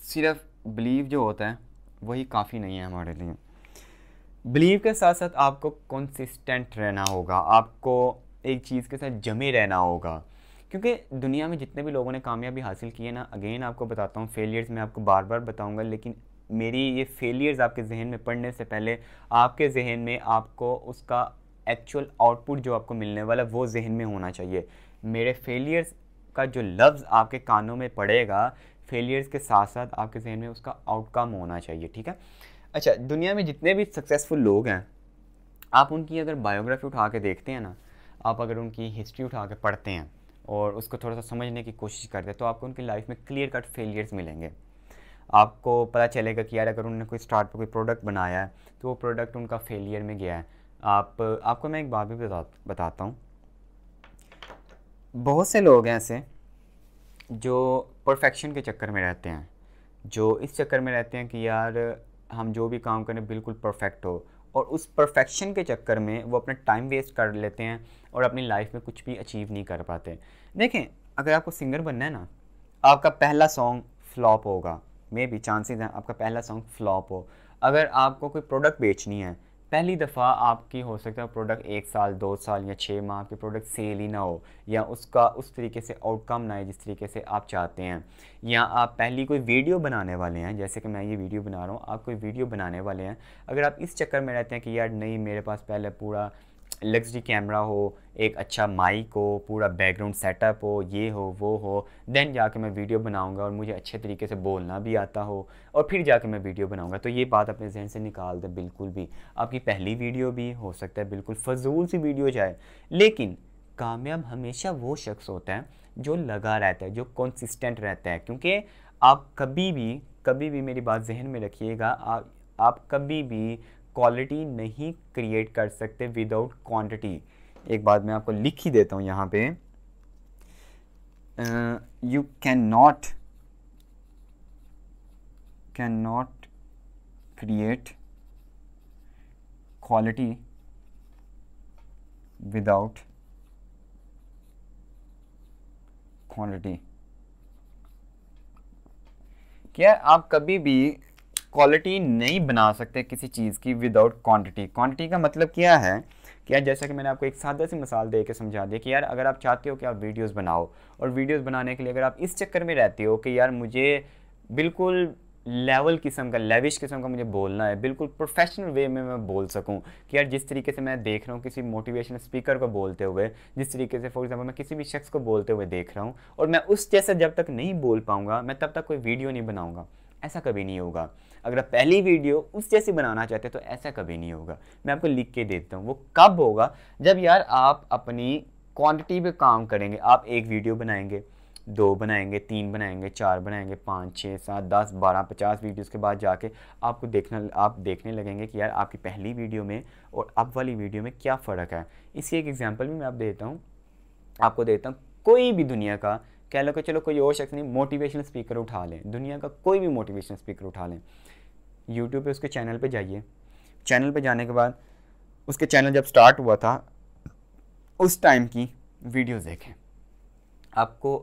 सिर्फ बिलीव जो होता है वही काफ़ी नहीं है हमारे लिए बिलीव के साथ साथ आपको कंसिस्टेंट रहना होगा आपको एक चीज़ के साथ जमे रहना होगा क्योंकि दुनिया में जितने भी लोगों ने कामयाबी हासिल की है ना अगेन आपको बताता हूँ फेलियर्स मैं आपको बार बार बताऊँगा लेकिन मेरी ये फेलियर्स आपके जहन में पढ़ने से पहले आपके जहन में आपको उसका एक्चुअल आउटपुट जो आपको मिलने वाला वो जहन में होना चाहिए मेरे फेलियर्स का जो लफ्ज़ आपके कानों में पड़ेगा फेलियर्स के साथ साथ आपके जहन में उसका आउटकम होना चाहिए ठीक है अच्छा दुनिया में जितने भी सक्सेसफुल लोग हैं आप उनकी अगर बायोग्राफी उठा के देखते हैं ना आप अगर उनकी हिस्ट्री उठा के पढ़ते हैं और उसको थोड़ा सा समझने की कोशिश करते हैं तो आपको उनकी लाइफ में क्लियर कट फेलियर्स मिलेंगे आपको पता चलेगा कि यार अगर उन्होंने कोई स्टार्ट पर कोई प्रोडक्ट बनाया है तो वो प्रोडक्ट उनका फेलियर में गया है आप आपको मैं एक बात भी बता बताता हूँ बहुत से लोग हैं ऐसे जो परफेक्शन के चक्कर में रहते हैं जो इस चक्कर में रहते हैं कि यार हम जो भी काम करें बिल्कुल परफेक्ट हो और उस परफेक्शन के चक्कर में वो अपना टाइम वेस्ट कर लेते हैं और अपनी लाइफ में कुछ भी अचीव नहीं कर पाते देखें अगर आपको सिंगर बनना है ना आपका पहला सॉन्ग फ्लॉप होगा मे बी चांसेस हैं आपका पहला सॉन्ग फ्लॉप हो अगर आपको कोई प्रोडक्ट बेचनी है पहली दफ़ा आपकी हो सकता है प्रोडक्ट एक साल दो साल या छः माह आपके प्रोडक्ट सेल ही ना हो या उसका उस तरीके से आउटकम ना है जिस तरीके से आप चाहते हैं या आप पहली कोई वीडियो बनाने वाले हैं जैसे कि मैं ये वीडियो बना रहा हूँ आप कोई वीडियो बनाने वाले हैं अगर आप इस चक्कर में रहते हैं कि यार नहीं मेरे पास पहले पूरा लग्जरी कैमरा हो एक अच्छा माइक हो पूरा बैकग्राउंड सेटअप हो ये हो वो हो देन जाके मैं वीडियो बनाऊंगा और मुझे अच्छे तरीके से बोलना भी आता हो और फिर जाके मैं वीडियो बनाऊंगा तो ये बात अपने जहन से निकाल दें बिल्कुल भी आपकी पहली वीडियो भी हो सकता है बिल्कुल फजूल सी वीडियो जाए लेकिन कामयाब हमेशा वो शख्स होता है जो लगा रहता है जो कंसिस्टेंट रहता है क्योंकि आप कभी भी कभी भी मेरी बात जहन में रखिएगा आप आप कभी भी क्वालिटी नहीं क्रिएट कर सकते विदाउट क्वांटिटी एक बात मैं आपको लिख ही देता हूँ यहाँ पे you can not can not create quality without quantity क्या आप कभी भी क्वालिटी नहीं बना सकते किसी चीज़ की विदाउट क्वांटिटी क्वांटिटी का मतलब क्या है कि यार जैसा कि मैंने आपको एक सादा सी मिसाल दे के समझा दिया कि यार अगर आप चाहते हो कि आप वीडियोस बनाओ और वीडियोस बनाने के लिए अगर आप इस चक्कर में रहते हो कि यार मुझे बिल्कुल लेवल किस्म का लेविश किस्म का मुझे बोलना है बिल्कुल प्रोफेशनल वे में मैं बोल सकूं कि यार जिस तरीके से मैं देख रहा हूँ किसी मोटिवेशनल स्पीकर को बोलते हुए जिस तरीके से फॉर एग्जांपल मैं किसी भी शख्स को बोलते हुए देख रहा हूँ और मैं उस जैसा जब तक नहीं बोल पाऊँगा मैं तब तक कोई वीडियो नहीं बनाऊँगा ऐसा कभी नहीं होगा अगर आप पहली वीडियो उस जैसी बनाना चाहते हैं तो ऐसा कभी नहीं होगा मैं आपको लिख के देता हूँ वो कब होगा जब यार आप अपनी क्वांटिटी पे काम करेंगे आप एक वीडियो बनाएंगे दो बनाएंगे तीन बनाएंगे चार बनाएंगे पाँच छः सात दस बारह पचास वीडियोस के बाद जाके आपको देखना आप देखने लगेंगे कि यार आपकी पहली वीडियो में और अब वाली वीडियो में क्या फ़र्क है इसकी एक एग्जांपल भी मैं आप देता हूँ आपको देता हूँ कोई भी दुनिया का कह लो कि चलो कोई और शख्स नहीं मोटिवेशनल स्पीकर उठा लें दुनिया का कोई भी मोटिवेशनल स्पीकर उठा लें यूट्यूब पे उसके चैनल पे जाइए चैनल पे जाने के बाद उसके चैनल जब स्टार्ट हुआ था उस टाइम की वीडियोस देखें आपको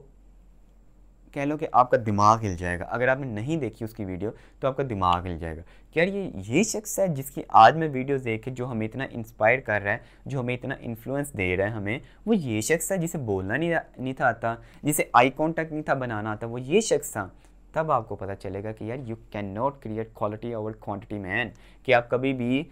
कह लो कि आपका दिमाग हिल जाएगा अगर आपने नहीं देखी उसकी वीडियो तो आपका दिमाग हिल जाएगा यार ये ये शख्स है जिसकी आज मैं वीडियो देख के जो हमें इतना इंस्पायर कर रहा है जो हमें इतना इन्फ्लुएंस दे रहा है हमें वो ये शख्स है जिसे बोलना नहीं नहीं था आता जिसे आई कॉन्टैक्ट नहीं था बनाना आता वो ये शख्स था तब आपको पता चलेगा कि यार you can not create quality over quantity man कि आप कभी भी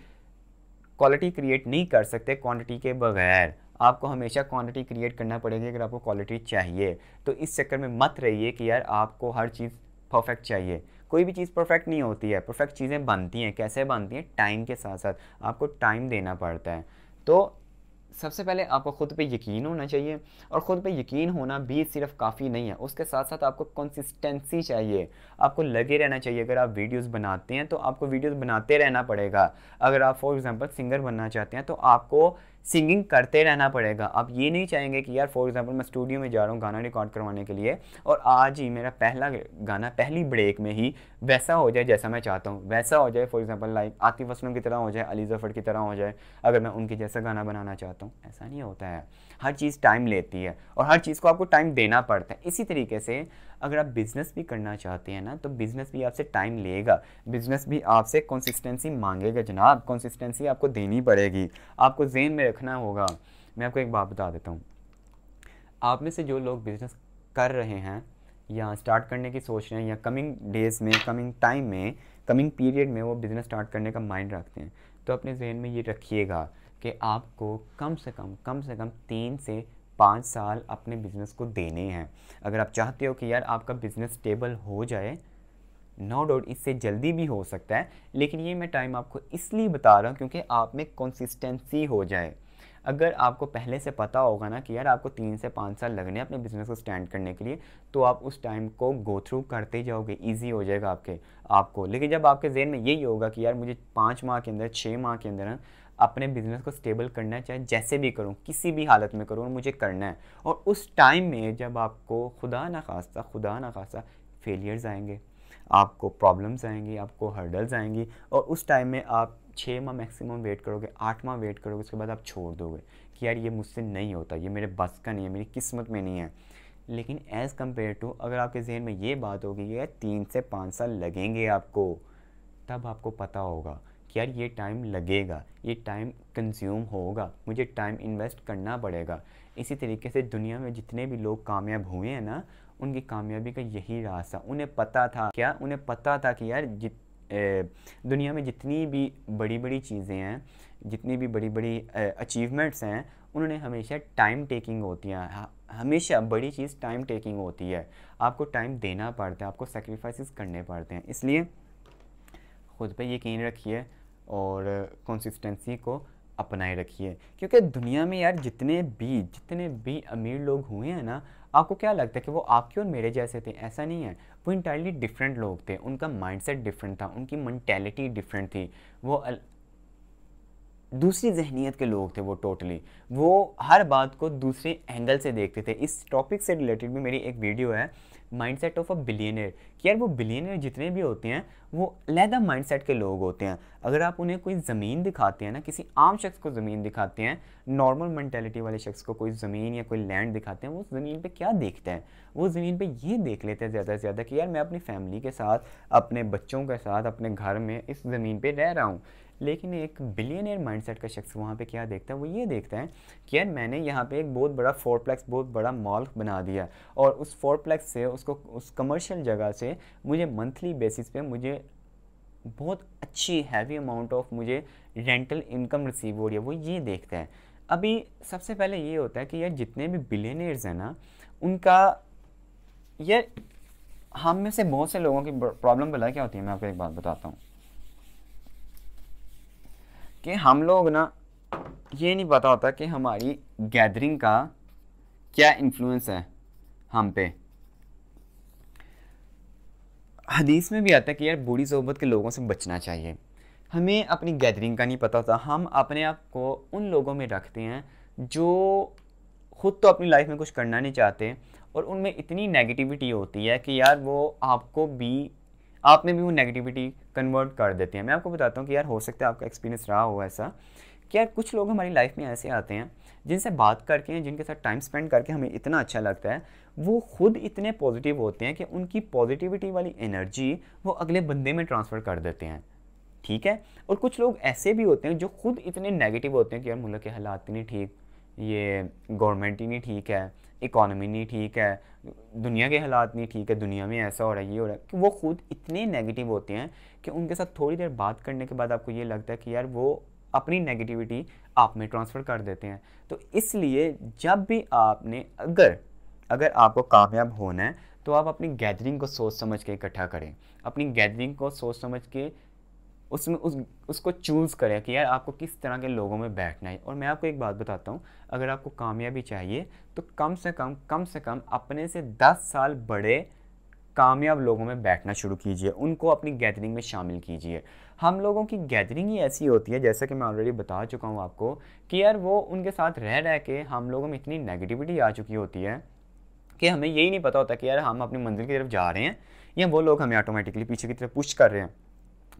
क्वालिटी क्रिएट नहीं कर सकते क्वान्टिटी के बगैर आपको हमेशा क्वांटिटी क्रिएट करना पड़ेगी अगर आपको क्वालिटी चाहिए तो इस चक्कर में मत रहिए कि यार आपको हर चीज़ परफेक्ट चाहिए कोई भी चीज़ परफेक्ट नहीं होती है परफेक्ट चीज़ें बनती हैं कैसे बनती हैं टाइम के साथ साथ आपको टाइम देना पड़ता है तो सबसे पहले आपको ख़ुद पे यकीन होना चाहिए और ख़ुद पे यकीन होना भी सिर्फ काफ़ी नहीं है उसके साथ साथ आपको कंसिस्टेंसी चाहिए आपको लगे रहना चाहिए अगर आप वीडियोस बनाते हैं तो आपको वीडियोस बनाते रहना पड़ेगा अगर आप फॉर एग्जांपल सिंगर बनना चाहते हैं तो आपको सिंगिंग करते रहना पड़ेगा आप ये नहीं चाहेंगे कि यार फॉर एग्जांपल मैं स्टूडियो में जा रहा हूँ गाना रिकॉर्ड करवाने के लिए और आज ही मेरा पहला गाना पहली ब्रेक में ही वैसा हो जाए जैसा मैं चाहता हूँ वैसा हो जाए for example like Atif Aslam की तरह हो जाए अली जफ़र की तरह हो जाए अगर मैं उनके जैसा गाना बनाना चाहता हूँ ऐसा नहीं होता है हर चीज़ टाइम लेती है और हर चीज़ को आपको टाइम देना पड़ता है इसी तरीके से अगर आप बिज़नेस भी करना चाहते हैं ना तो बिज़नेस भी आपसे टाइम लेगा बिज़नेस भी आपसे कंसिस्टेंसी मांगेगा जनाब कंसिस्टेंसी आपको देनी पड़ेगी आपको जेन में रखना होगा मैं आपको एक बात बता देता हूँ आप में से जो लोग बिज़नेस कर रहे हैं या स्टार्ट करने की सोच रहे हैं या कमिंग डेज़ में कमिंग टाइम में कमिंग पीरियड में वो बिज़नेस स्टार्ट करने का माइंड रखते हैं तो अपने जहन में ये रखिएगा कि आपको कम से कम कम से कम तीन से पाँच साल अपने बिज़नेस को देने हैं अगर आप चाहते हो कि यार आपका बिज़नेस स्टेबल हो जाए नो डाउट इससे जल्दी भी हो सकता है लेकिन ये मैं टाइम आपको इसलिए बता रहा हूँ क्योंकि आप में कंसिस्टेंसी हो जाए अगर आपको पहले से पता होगा ना कि यार आपको तीन से पाँच साल लगने अपने बिज़नेस को स्टैंड करने के लिए तो आप उस टाइम को गो थ्रू करते जाओगे इजी हो जाएगा आपके आपको लेकिन जब आपके जेन में यही होगा कि यार मुझे पाँच माह के अंदर छः माह के अंदर ना अपने बिजनेस को स्टेबल करना है चाहे जैसे भी करूँ किसी भी हालत में करूँ मुझे करना है और उस टाइम में जब आपको खुदा ना खास्ता खुदा ना खास्ता फेलियर्स आएंगे आपको प्रॉब्लम्स आएंगी आपको हर्डल्स आएंगी और उस टाइम में आप छः माह मैक्सिमम वेट करोगे आठ माह वेट करोगे उसके बाद आप छोड़ दोगे कि यार ये मुझसे नहीं होता ये मेरे बस का नहीं है मेरी किस्मत में नहीं है लेकिन एज़ कम्पेयर टू अगर आपके जहन में ये बात होगी यार तीन से पाँच साल लगेंगे आपको तब आपको पता होगा कि यार ये टाइम लगेगा ये टाइम कंज्यूम होगा मुझे टाइम इन्वेस्ट करना पड़ेगा इसी तरीके से दुनिया में जितने भी लोग कामयाब हुए हैं ना उनकी कामयाबी का यही रास्ता था उन्हें पता था क्या उन्हें पता था कि यार जित ए, दुनिया में जितनी भी बड़ी बड़ी चीज़ें हैं जितनी भी बड़ी बड़ी अचीवमेंट्स हैं उन्होंने हमेशा टाइम टेकिंग होती हैं हमेशा बड़ी चीज़ टाइम टेकिंग होती है आपको टाइम देना पड़ता है आपको सेक्रीफाइस करने पड़ते हैं इसलिए ख़ुद पे यकीन रखिए और कंसिस्टेंसी को अपनाए रखिए क्योंकि दुनिया में यार जितने भी जितने भी अमीर लोग हुए हैं ना आपको क्या लगता है कि वो आपके और मेरे जैसे थे ऐसा नहीं है वो इंटायरली डिफरेंट लोग थे उनका माइंडसेट डिफरेंट था उनकी मैंटेलिटी डिफरेंट थी वो अल... दूसरी जहनीत के लोग थे वो टोटली वो हर बात को दूसरे एंगल से देखते थे इस टॉपिक से रिलेटेड भी मेरी एक वीडियो है mindset of a billionaire कि यार वो बिलियनर जितने भी होते हैं वो लहदा माइंड सेट के लोग होते हैं अगर आप उन्हें कोई ज़मीन दिखाते हैं ना किसी आम शख्स को ज़मीन दिखाते हैं नॉर्मल मैंटेलिटी वाले शख्स को कोई ज़मीन या कोई लैंड दिखाते हैं वो ज़मीन पर क्या देखते हैं वो ज़मीन पर ये देख लेते हैं ज़्यादा से ज़्यादा कि यार मैं अपनी फैमिली के साथ अपने बच्चों के साथ अपने घर में इस ज़मीन पर रह रहा हूँ लेकिन एक बिलियनियर माइंडसेट का शख्स वहाँ पे क्या देखता है वो ये देखता है कि यार मैंने यहाँ पे एक बहुत बड़ा फोरप्लेक्स बहुत बड़ा मॉल बना दिया और उस फोरप्लेक्स से उसको उस कमर्शियल जगह से मुझे मंथली बेसिस पे मुझे बहुत अच्छी हैवी अमाउंट ऑफ मुझे रेंटल इनकम रिसीव हो रही है वो ये देखता है अभी सबसे पहले ये होता है कि यार जितने भी बिलियनर्स हैं ना उनका यार हम में से बहुत से लोगों की प्रॉब्लम पता क्या होती है मैं आपको एक बात बताता हूँ कि हम लोग ना ये नहीं पता होता कि हमारी गैदरिंग का क्या इन्फ्लुएंस है हम पे हदीस में भी आता है कि यार बूढ़ी सोहबत के लोगों से बचना चाहिए हमें अपनी गैदरिंग का नहीं पता होता हम अपने आप को उन लोगों में रखते हैं जो खुद तो अपनी लाइफ में कुछ करना नहीं चाहते और उनमें इतनी नेगेटिविटी होती है कि यार वो आपको भी आप में भी वो नेगेटिविटी कन्वर्ट कर देते हैं मैं आपको बताता हूँ कि यार हो सकता है आपका एक्सपीरियंस रहा हो ऐसा कि यार कुछ लोग हमारी लाइफ में ऐसे आते हैं जिनसे बात करके हैं जिनके साथ टाइम स्पेंड करके हमें इतना अच्छा लगता है वो खुद इतने पॉजिटिव होते हैं कि उनकी पॉजिटिविटी वाली एनर्जी वो अगले बंदे में ट्रांसफ़र कर देते हैं ठीक है और कुछ लोग ऐसे भी होते हैं जो खुद इतने नेगेटिव होते हैं कि यार मुल्क के हालात ही नहीं ठीक ये गवर्नमेंट ही नहीं ठीक है इकॉनमी नहीं ठीक है दुनिया के हालात नहीं ठीक है दुनिया में ऐसा हो रहा है ये हो रहा है कि वो खुद इतने नेगेटिव होते हैं कि उनके साथ थोड़ी देर बात करने के बाद आपको ये लगता है कि यार वो अपनी नेगेटिविटी आप में ट्रांसफ़र कर देते हैं तो इसलिए जब भी आपने अगर अगर आपको कामयाब होना है तो आप अपनी गैदरिंग को सोच समझ के इकट्ठा करें अपनी गैदरिंग को सोच समझ के उसमें उस उसको चूज़ करें कि यार आपको किस तरह के लोगों में बैठना है और मैं आपको एक बात बताता हूँ अगर आपको कामयाबी चाहिए तो कम से कम कम से कम अपने से दस साल बड़े कामयाब लोगों में बैठना शुरू कीजिए उनको अपनी गैदरिंग में शामिल कीजिए हम लोगों की गैदरिंग ही ऐसी होती है जैसा कि मैं ऑलरेडी बता चुका हूँ आपको कि यार वो उनके साथ रह रह के हम लोगों में इतनी नेगेटिविटी आ चुकी होती है कि हमें यही नहीं पता होता कि यार हम अपनी मंजिल की तरफ जा रहे हैं या वो लोग हमें ऑटोमेटिकली पीछे की तरफ पुश कर रहे हैं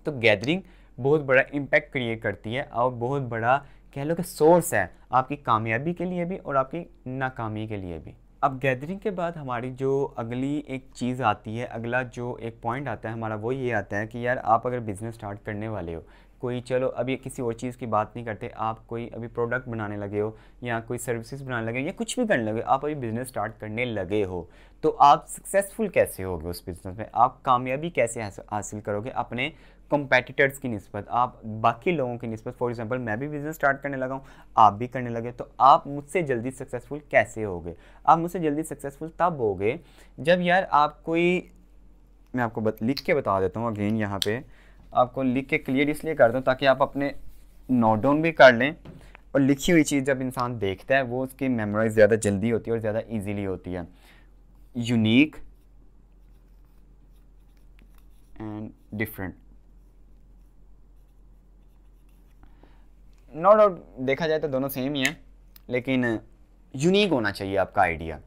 तो गैदरिंग बहुत बड़ा इम्पैक्ट क्रिएट करती है और बहुत बड़ा कह लो कि सोर्स है आपकी कामयाबी के लिए भी और आपकी नाकामी के लिए भी अब गैदरिंग के बाद हमारी जो अगली एक चीज़ आती है अगला जो एक पॉइंट आता है हमारा वो ये आता है कि यार आप अगर बिज़नेस स्टार्ट करने वाले हो कोई चलो अभी किसी और चीज़ की बात नहीं करते आप कोई अभी प्रोडक्ट बनाने लगे हो या कोई सर्विसेज बनाने लगे हो या कुछ भी करने लगे आप अभी बिज़नेस स्टार्ट करने लगे हो तो आप सक्सेसफुल कैसे होगे उस बिज़नेस में आप कामयाबी कैसे हासिल करोगे अपने कंपेटिटर्स की नस्बत आप बाकी लोगों की नस्बत फॉर एग्जांपल मैं भी बिज़नेस स्टार्ट करने लगा हूँ आप भी करने लगे तो आप मुझसे जल्दी सक्सेसफुल कैसे होगे आप मुझसे जल्दी सक्सेसफुल तब गए जब यार आप कोई मैं आपको बत, लिख के बता देता हूँ अगेन यहाँ पर आपको लिख के क्लियर इसलिए कर दूँ ताकि आप अपने नोट डाउन भी कर लें और लिखी हुई चीज़ जब इंसान देखता है वो उसकी मेमोराइज ज़्यादा जल्दी होती है और ज़्यादा ईजीली होती है unique and different no doubt देखा जाए तो दोनों सेम ही हैं लेकिन यूनिक होना चाहिए आपका आइडिया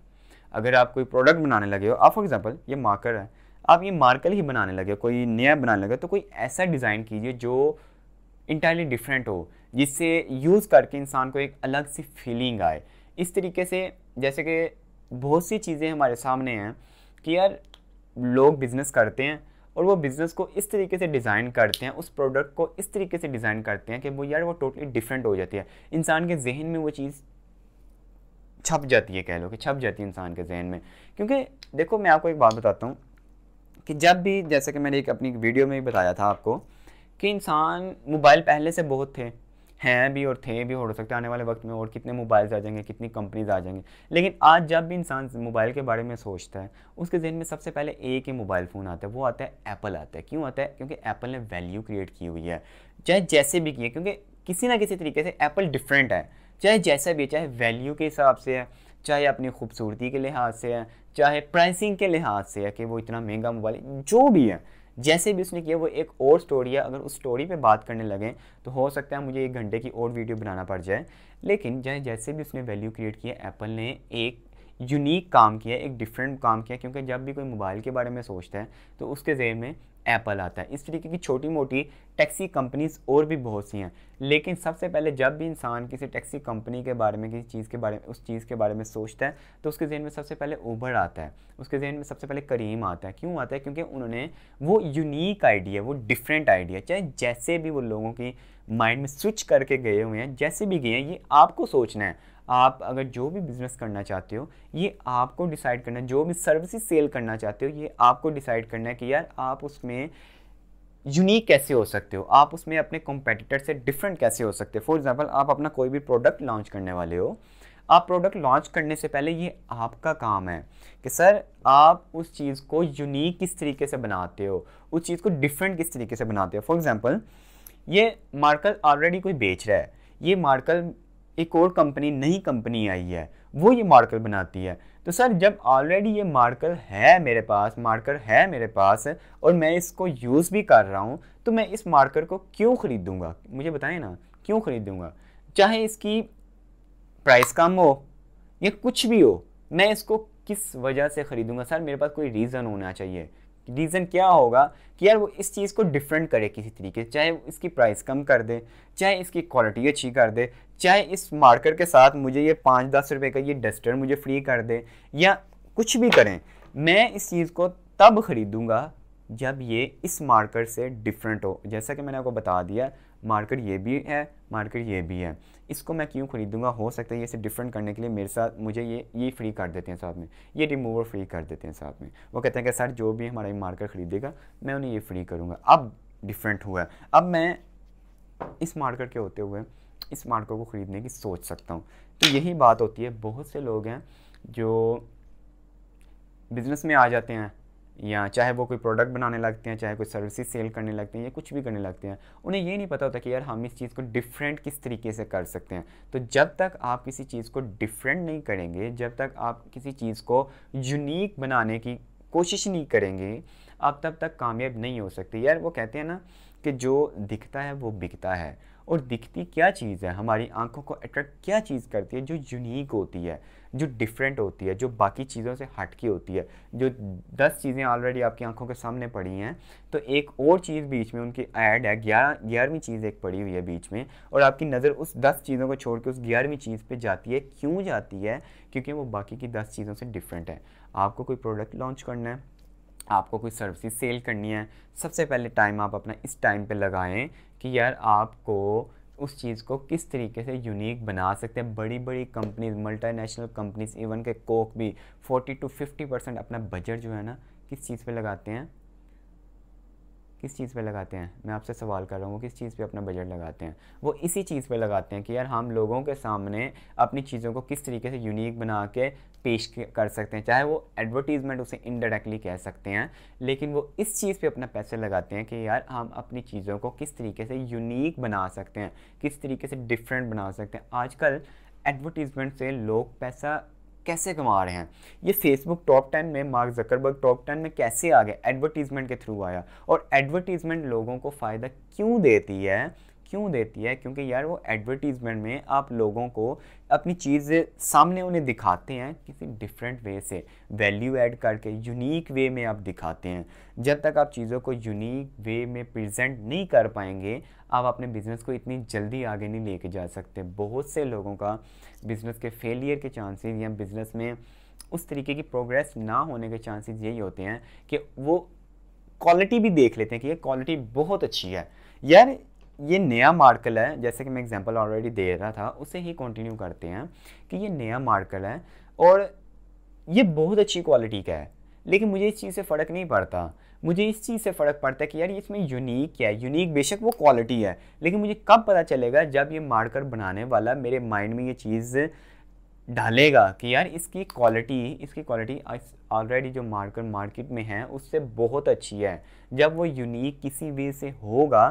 अगर आप कोई प्रोडक्ट बनाने लगे हो आप फॉर एग्जांपल ये मार्कर है आप ये मार्कर ही बनाने लगे हो कोई नया बनाने लगे तो कोई ऐसा डिज़ाइन कीजिए जो इंटायरली डिफरेंट हो जिससे यूज़ करके इंसान को एक अलग सी फीलिंग आए इस तरीके से जैसे कि बहुत सी चीज़ें हमारे सामने हैं कि यार लोग बिज़नेस करते हैं और वो बिज़नेस को इस तरीके से डिज़ाइन करते हैं उस प्रोडक्ट को इस तरीके से डिज़ाइन करते हैं कि वो यार वो टोटली डिफरेंट हो जाती है इंसान के जहन में वो चीज़ छप जाती है कह लो कि छप जाती है इंसान के जहन में क्योंकि देखो मैं आपको एक बात बताता हूँ कि जब भी जैसे कि मैंने एक अपनी वीडियो में भी बताया था आपको कि इंसान मोबाइल पहले से बहुत थे हैं भी और थे भी हो सकता है आने वाले वक्त में और कितने मोबाइल्स आ जाएंगे कितनी कंपनीज आ जाएंगी लेकिन आज जब भी इंसान मोबाइल के बारे में सोचता है उसके जहन में सबसे पहले एक ही मोबाइल फ़ोन आता है वो आता है एप्पल आता है क्यों आता है क्योंकि एप्पल ने वैल्यू क्रिएट की हुई है चाहे जैसे भी किए क्योंकि किसी ना किसी तरीके से एप्पल डिफरेंट है चाहे जैसा भी है चाहे वैल्यू के हिसाब से है चाहे अपनी खूबसूरती के लिहाज से है चाहे प्राइसिंग के लिहाज से है कि वो इतना महंगा मोबाइल जो भी है जैसे भी उसने किया वो एक और स्टोरी है अगर उस स्टोरी पे बात करने लगें तो हो सकता है मुझे एक घंटे की और वीडियो बनाना पड़ जाए लेकिन जैसे भी उसने वैल्यू क्रिएट किया एप्पल ने एक यूनिक काम किया एक डिफरेंट काम किया क्योंकि जब भी कोई मोबाइल के बारे में सोचता है तो उसके जेब में एप्पल आता है इस तरीके की छोटी मोटी टैक्सी कंपनीज और भी बहुत सी हैं लेकिन सबसे पहले जब भी इंसान किसी टैक्सी कंपनी के बारे में किसी चीज़ के बारे में उस चीज़ के बारे में सोचता है तो उसके जहन में सबसे पहले ऊबर आता है उसके जहन में सबसे पहले करीम आता है क्यों आता है क्योंकि उन्होंने वो यूनिक आइडिया वो डिफरेंट आइडिया चाहे जैसे भी वो लोगों की माइंड में स्विच करके गए हुए हैं जैसे भी गए हैं ये आपको सोचना है आप अगर जो भी बिज़नेस करना चाहते हो ये आपको डिसाइड करना है जो भी सर्विसेज सेल करना चाहते हो ये आपको डिसाइड करना है कि यार आप उसमें यूनिक कैसे हो सकते हो आप उसमें अपने कॉम्पिटिटर से डिफरेंट कैसे हो सकते हो फॉर एग्ज़ाम्पल आप अपना कोई भी प्रोडक्ट लॉन्च करने वाले हो आप प्रोडक्ट लॉन्च करने से पहले ये आपका काम है कि सर आप उस चीज़ को यूनिक किस तरीके से बनाते हो उस चीज़ को डिफरेंट किस तरीके से बनाते हो फॉर एग्ज़ाम्पल ये मार्कल ऑलरेडी कोई बेच रहा है ये मार्कल एक और कंपनी नई कंपनी आई है वो ये मार्कर बनाती है तो सर जब ऑलरेडी ये मार्कर है मेरे पास मार्कर है मेरे पास और मैं इसको यूज़ भी कर रहा हूँ तो मैं इस मार्कर को क्यों ख़रीदूँगा मुझे बताएं ना क्यों ख़रीदूँगा चाहे इसकी प्राइस कम हो या कुछ भी हो मैं इसको किस वजह से ख़रीदूँगा सर मेरे पास कोई रीज़न होना चाहिए रीज़न क्या होगा कि यार वो इस चीज़ को डिफरेंट करे किसी तरीके से चाहे इसकी प्राइस कम कर दे चाहे इसकी क्वालिटी अच्छी कर दे चाहे इस मार्कर के साथ मुझे ये पाँच दस रुपए का ये डस्टर मुझे फ्री कर दे या कुछ भी करें मैं इस चीज़ को तब ख़रीदूँगा जब ये इस मार्कर से डिफरेंट हो जैसा कि मैंने आपको बता दिया मार्कर ये भी है मार्कर ये भी है इसको मैं क्यों ख़रीदूँगा हो सकता है ये सिर्फ डिफरेंट करने के लिए मेरे साथ मुझे ये ये फ्री कर देते हैं साथ में ये रिमूवर फ्री कर देते हैं साथ में वो कहते हैं कि सर जो भी हमारा मार्केट मार्कर ख़रीदेगा मैं उन्हें ये फ्री करूँगा अब डिफरेंट हुआ है अब मैं इस मार्कर के होते हुए इस मार्कर को ख़रीदने की सोच सकता हूँ तो यही बात होती है बहुत से लोग हैं जो बिज़नेस में आ जाते हैं या चाहे वो कोई प्रोडक्ट बनाने लगते हैं चाहे कोई सर्विसेज सेल करने लगते हैं या कुछ भी करने लगते हैं उन्हें ये नहीं पता होता कि यार हम इस चीज़ को डिफरेंट किस तरीके से कर सकते हैं तो जब तक आप किसी चीज़ को डिफरेंट नहीं करेंगे जब तक आप किसी चीज़ को यूनिक बनाने की कोशिश नहीं करेंगे आप तब तक कामयाब नहीं हो सकते यार वो कहते हैं ना कि जो दिखता है वो बिकता है और दिखती क्या चीज़ है हमारी आंखों को अट्रैक्ट क्या चीज़ करती है जो यूनिक होती है जो डिफरेंट होती है जो बाकी चीज़ों से हट के होती है जो दस चीज़ें ऑलरेडी आपकी आंखों के सामने पड़ी हैं तो एक और चीज़ बीच में उनकी ऐड है ग्यारह ग्यारहवीं चीज़ एक पड़ी हुई है बीच में और आपकी नज़र उस दस चीज़ों को छोड़ के उस ग्यारहवीं चीज़ पर जाती है क्यों जाती है क्योंकि वो बाकी की दस चीज़ों से डिफरेंट है आपको कोई प्रोडक्ट लॉन्च करना है आपको कोई सर्विस सेल करनी है सबसे पहले टाइम आप अपना इस टाइम पर लगाएँ कि यार आपको उस चीज़ को किस तरीके से यूनिक बना सकते हैं बड़ी बड़ी कंपनीज मल्टीनेशनल कंपनीज इवन के कोक भी 40 टू 50 परसेंट अपना बजट जो है ना किस चीज़ पे लगाते हैं किस चीज़ पे लगाते हैं मैं आपसे सवाल कर रहा हूँ वो किस चीज़ पे अपना बजट लगाते हैं वो इसी चीज़ पे लगाते हैं कि यार हम लोगों के सामने अपनी चीज़ों को किस तरीके से यूनिक बना के पेश कर सकते हैं चाहे वो एडवर्टीज़मेंट उसे इनडायरेक्टली कह सकते हैं लेकिन वो इस चीज़ पे अपना पैसे लगाते हैं कि यार हम अपनी चीज़ों को किस तरीके से यूनिक बना सकते हैं किस तरीके से डिफरेंट बना सकते हैं आजकल एडवर्टीज़मेंट से लोग पैसा कैसे कमा रहे हैं ये फेसबुक टॉप टेन में मार्क जकरबर्ग टॉप टेन में कैसे आ गए एडवर्टीज़मेंट के थ्रू आया और एडवर्टीज़मेंट लोगों को फ़ायदा क्यों देती है क्यों देती है क्योंकि यार वो एडवर्टीज़मेंट में आप लोगों को अपनी चीज़ सामने उन्हें दिखाते हैं किसी डिफरेंट वे से वैल्यू ऐड करके यूनिक वे में आप दिखाते हैं जब तक आप चीज़ों को यूनिक वे में प्रेजेंट नहीं कर पाएंगे आप अपने बिज़नेस को इतनी जल्दी आगे नहीं लेके जा सकते बहुत से लोगों का बिज़नेस के फेलियर के चांसेस या बिज़नेस में उस तरीके की प्रोग्रेस ना होने के चांसेस यही होते हैं कि वो क्वालिटी भी देख लेते हैं कि ये क्वालिटी बहुत अच्छी है यार ये नया मार्कल है जैसे कि मैं एग्जांपल ऑलरेडी दे रहा था उसे ही कंटिन्यू करते हैं कि ये नया मार्कल है और ये बहुत अच्छी क्वालिटी का है लेकिन मुझे इस चीज़ से फ़र्क नहीं पड़ता मुझे इस चीज़ से फ़र्क पड़ता है कि यार इसमें यूनिक क्या है यूनिक बेशक वो क्वालिटी है लेकिन मुझे कब पता चलेगा जब ये मार्कर बनाने वाला मेरे माइंड में ये चीज़ डालेगा कि यार इसकी क्वालिटी इसकी क्वालिटी ऑलरेडी जो मार्कर मार्केट में है उससे बहुत अच्छी है जब वो यूनिक किसी वे से होगा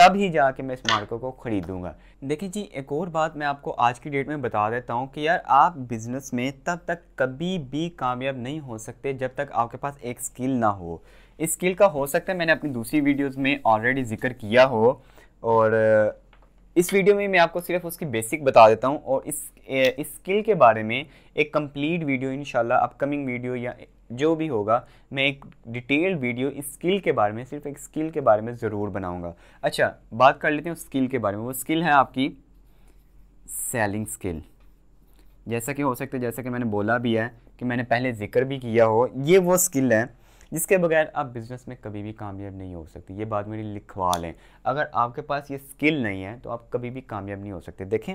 तब ही जाके मैं इस मार्कर को ख़रीदूँगा देखिए जी एक और बात मैं आपको आज की डेट में बता देता हूँ कि यार आप बिज़नेस में तब तक कभी भी कामयाब नहीं हो सकते जब तक आपके पास एक स्किल ना हो स्किल का हो सकता है मैंने अपनी दूसरी वीडियोज़ में ऑलरेडी जिक्र किया हो और इस वीडियो में मैं आपको सिर्फ उसकी बेसिक बता देता हूँ और इस स्किल के बारे में एक complete video in upcoming video या जो भी होगा मैं एक डिटेल्ड वीडियो इस स्किल के बारे में सिर्फ एक स्किल के बारे में ज़रूर बनाऊंगा अच्छा बात कर लेते हैं उस स्किल के बारे में वो स्किल है आपकी सेलिंग स्किल जैसा कि हो सकता है जैसा कि मैंने बोला भी है कि मैंने पहले जिक्र भी किया हो ये वो स्किल है जिसके बगैर आप बिज़नेस में कभी भी कामयाब नहीं हो सकते ये बात मेरी लिखवा लें अगर आपके पास ये स्किल नहीं है तो आप कभी भी कामयाब नहीं हो सकते देखें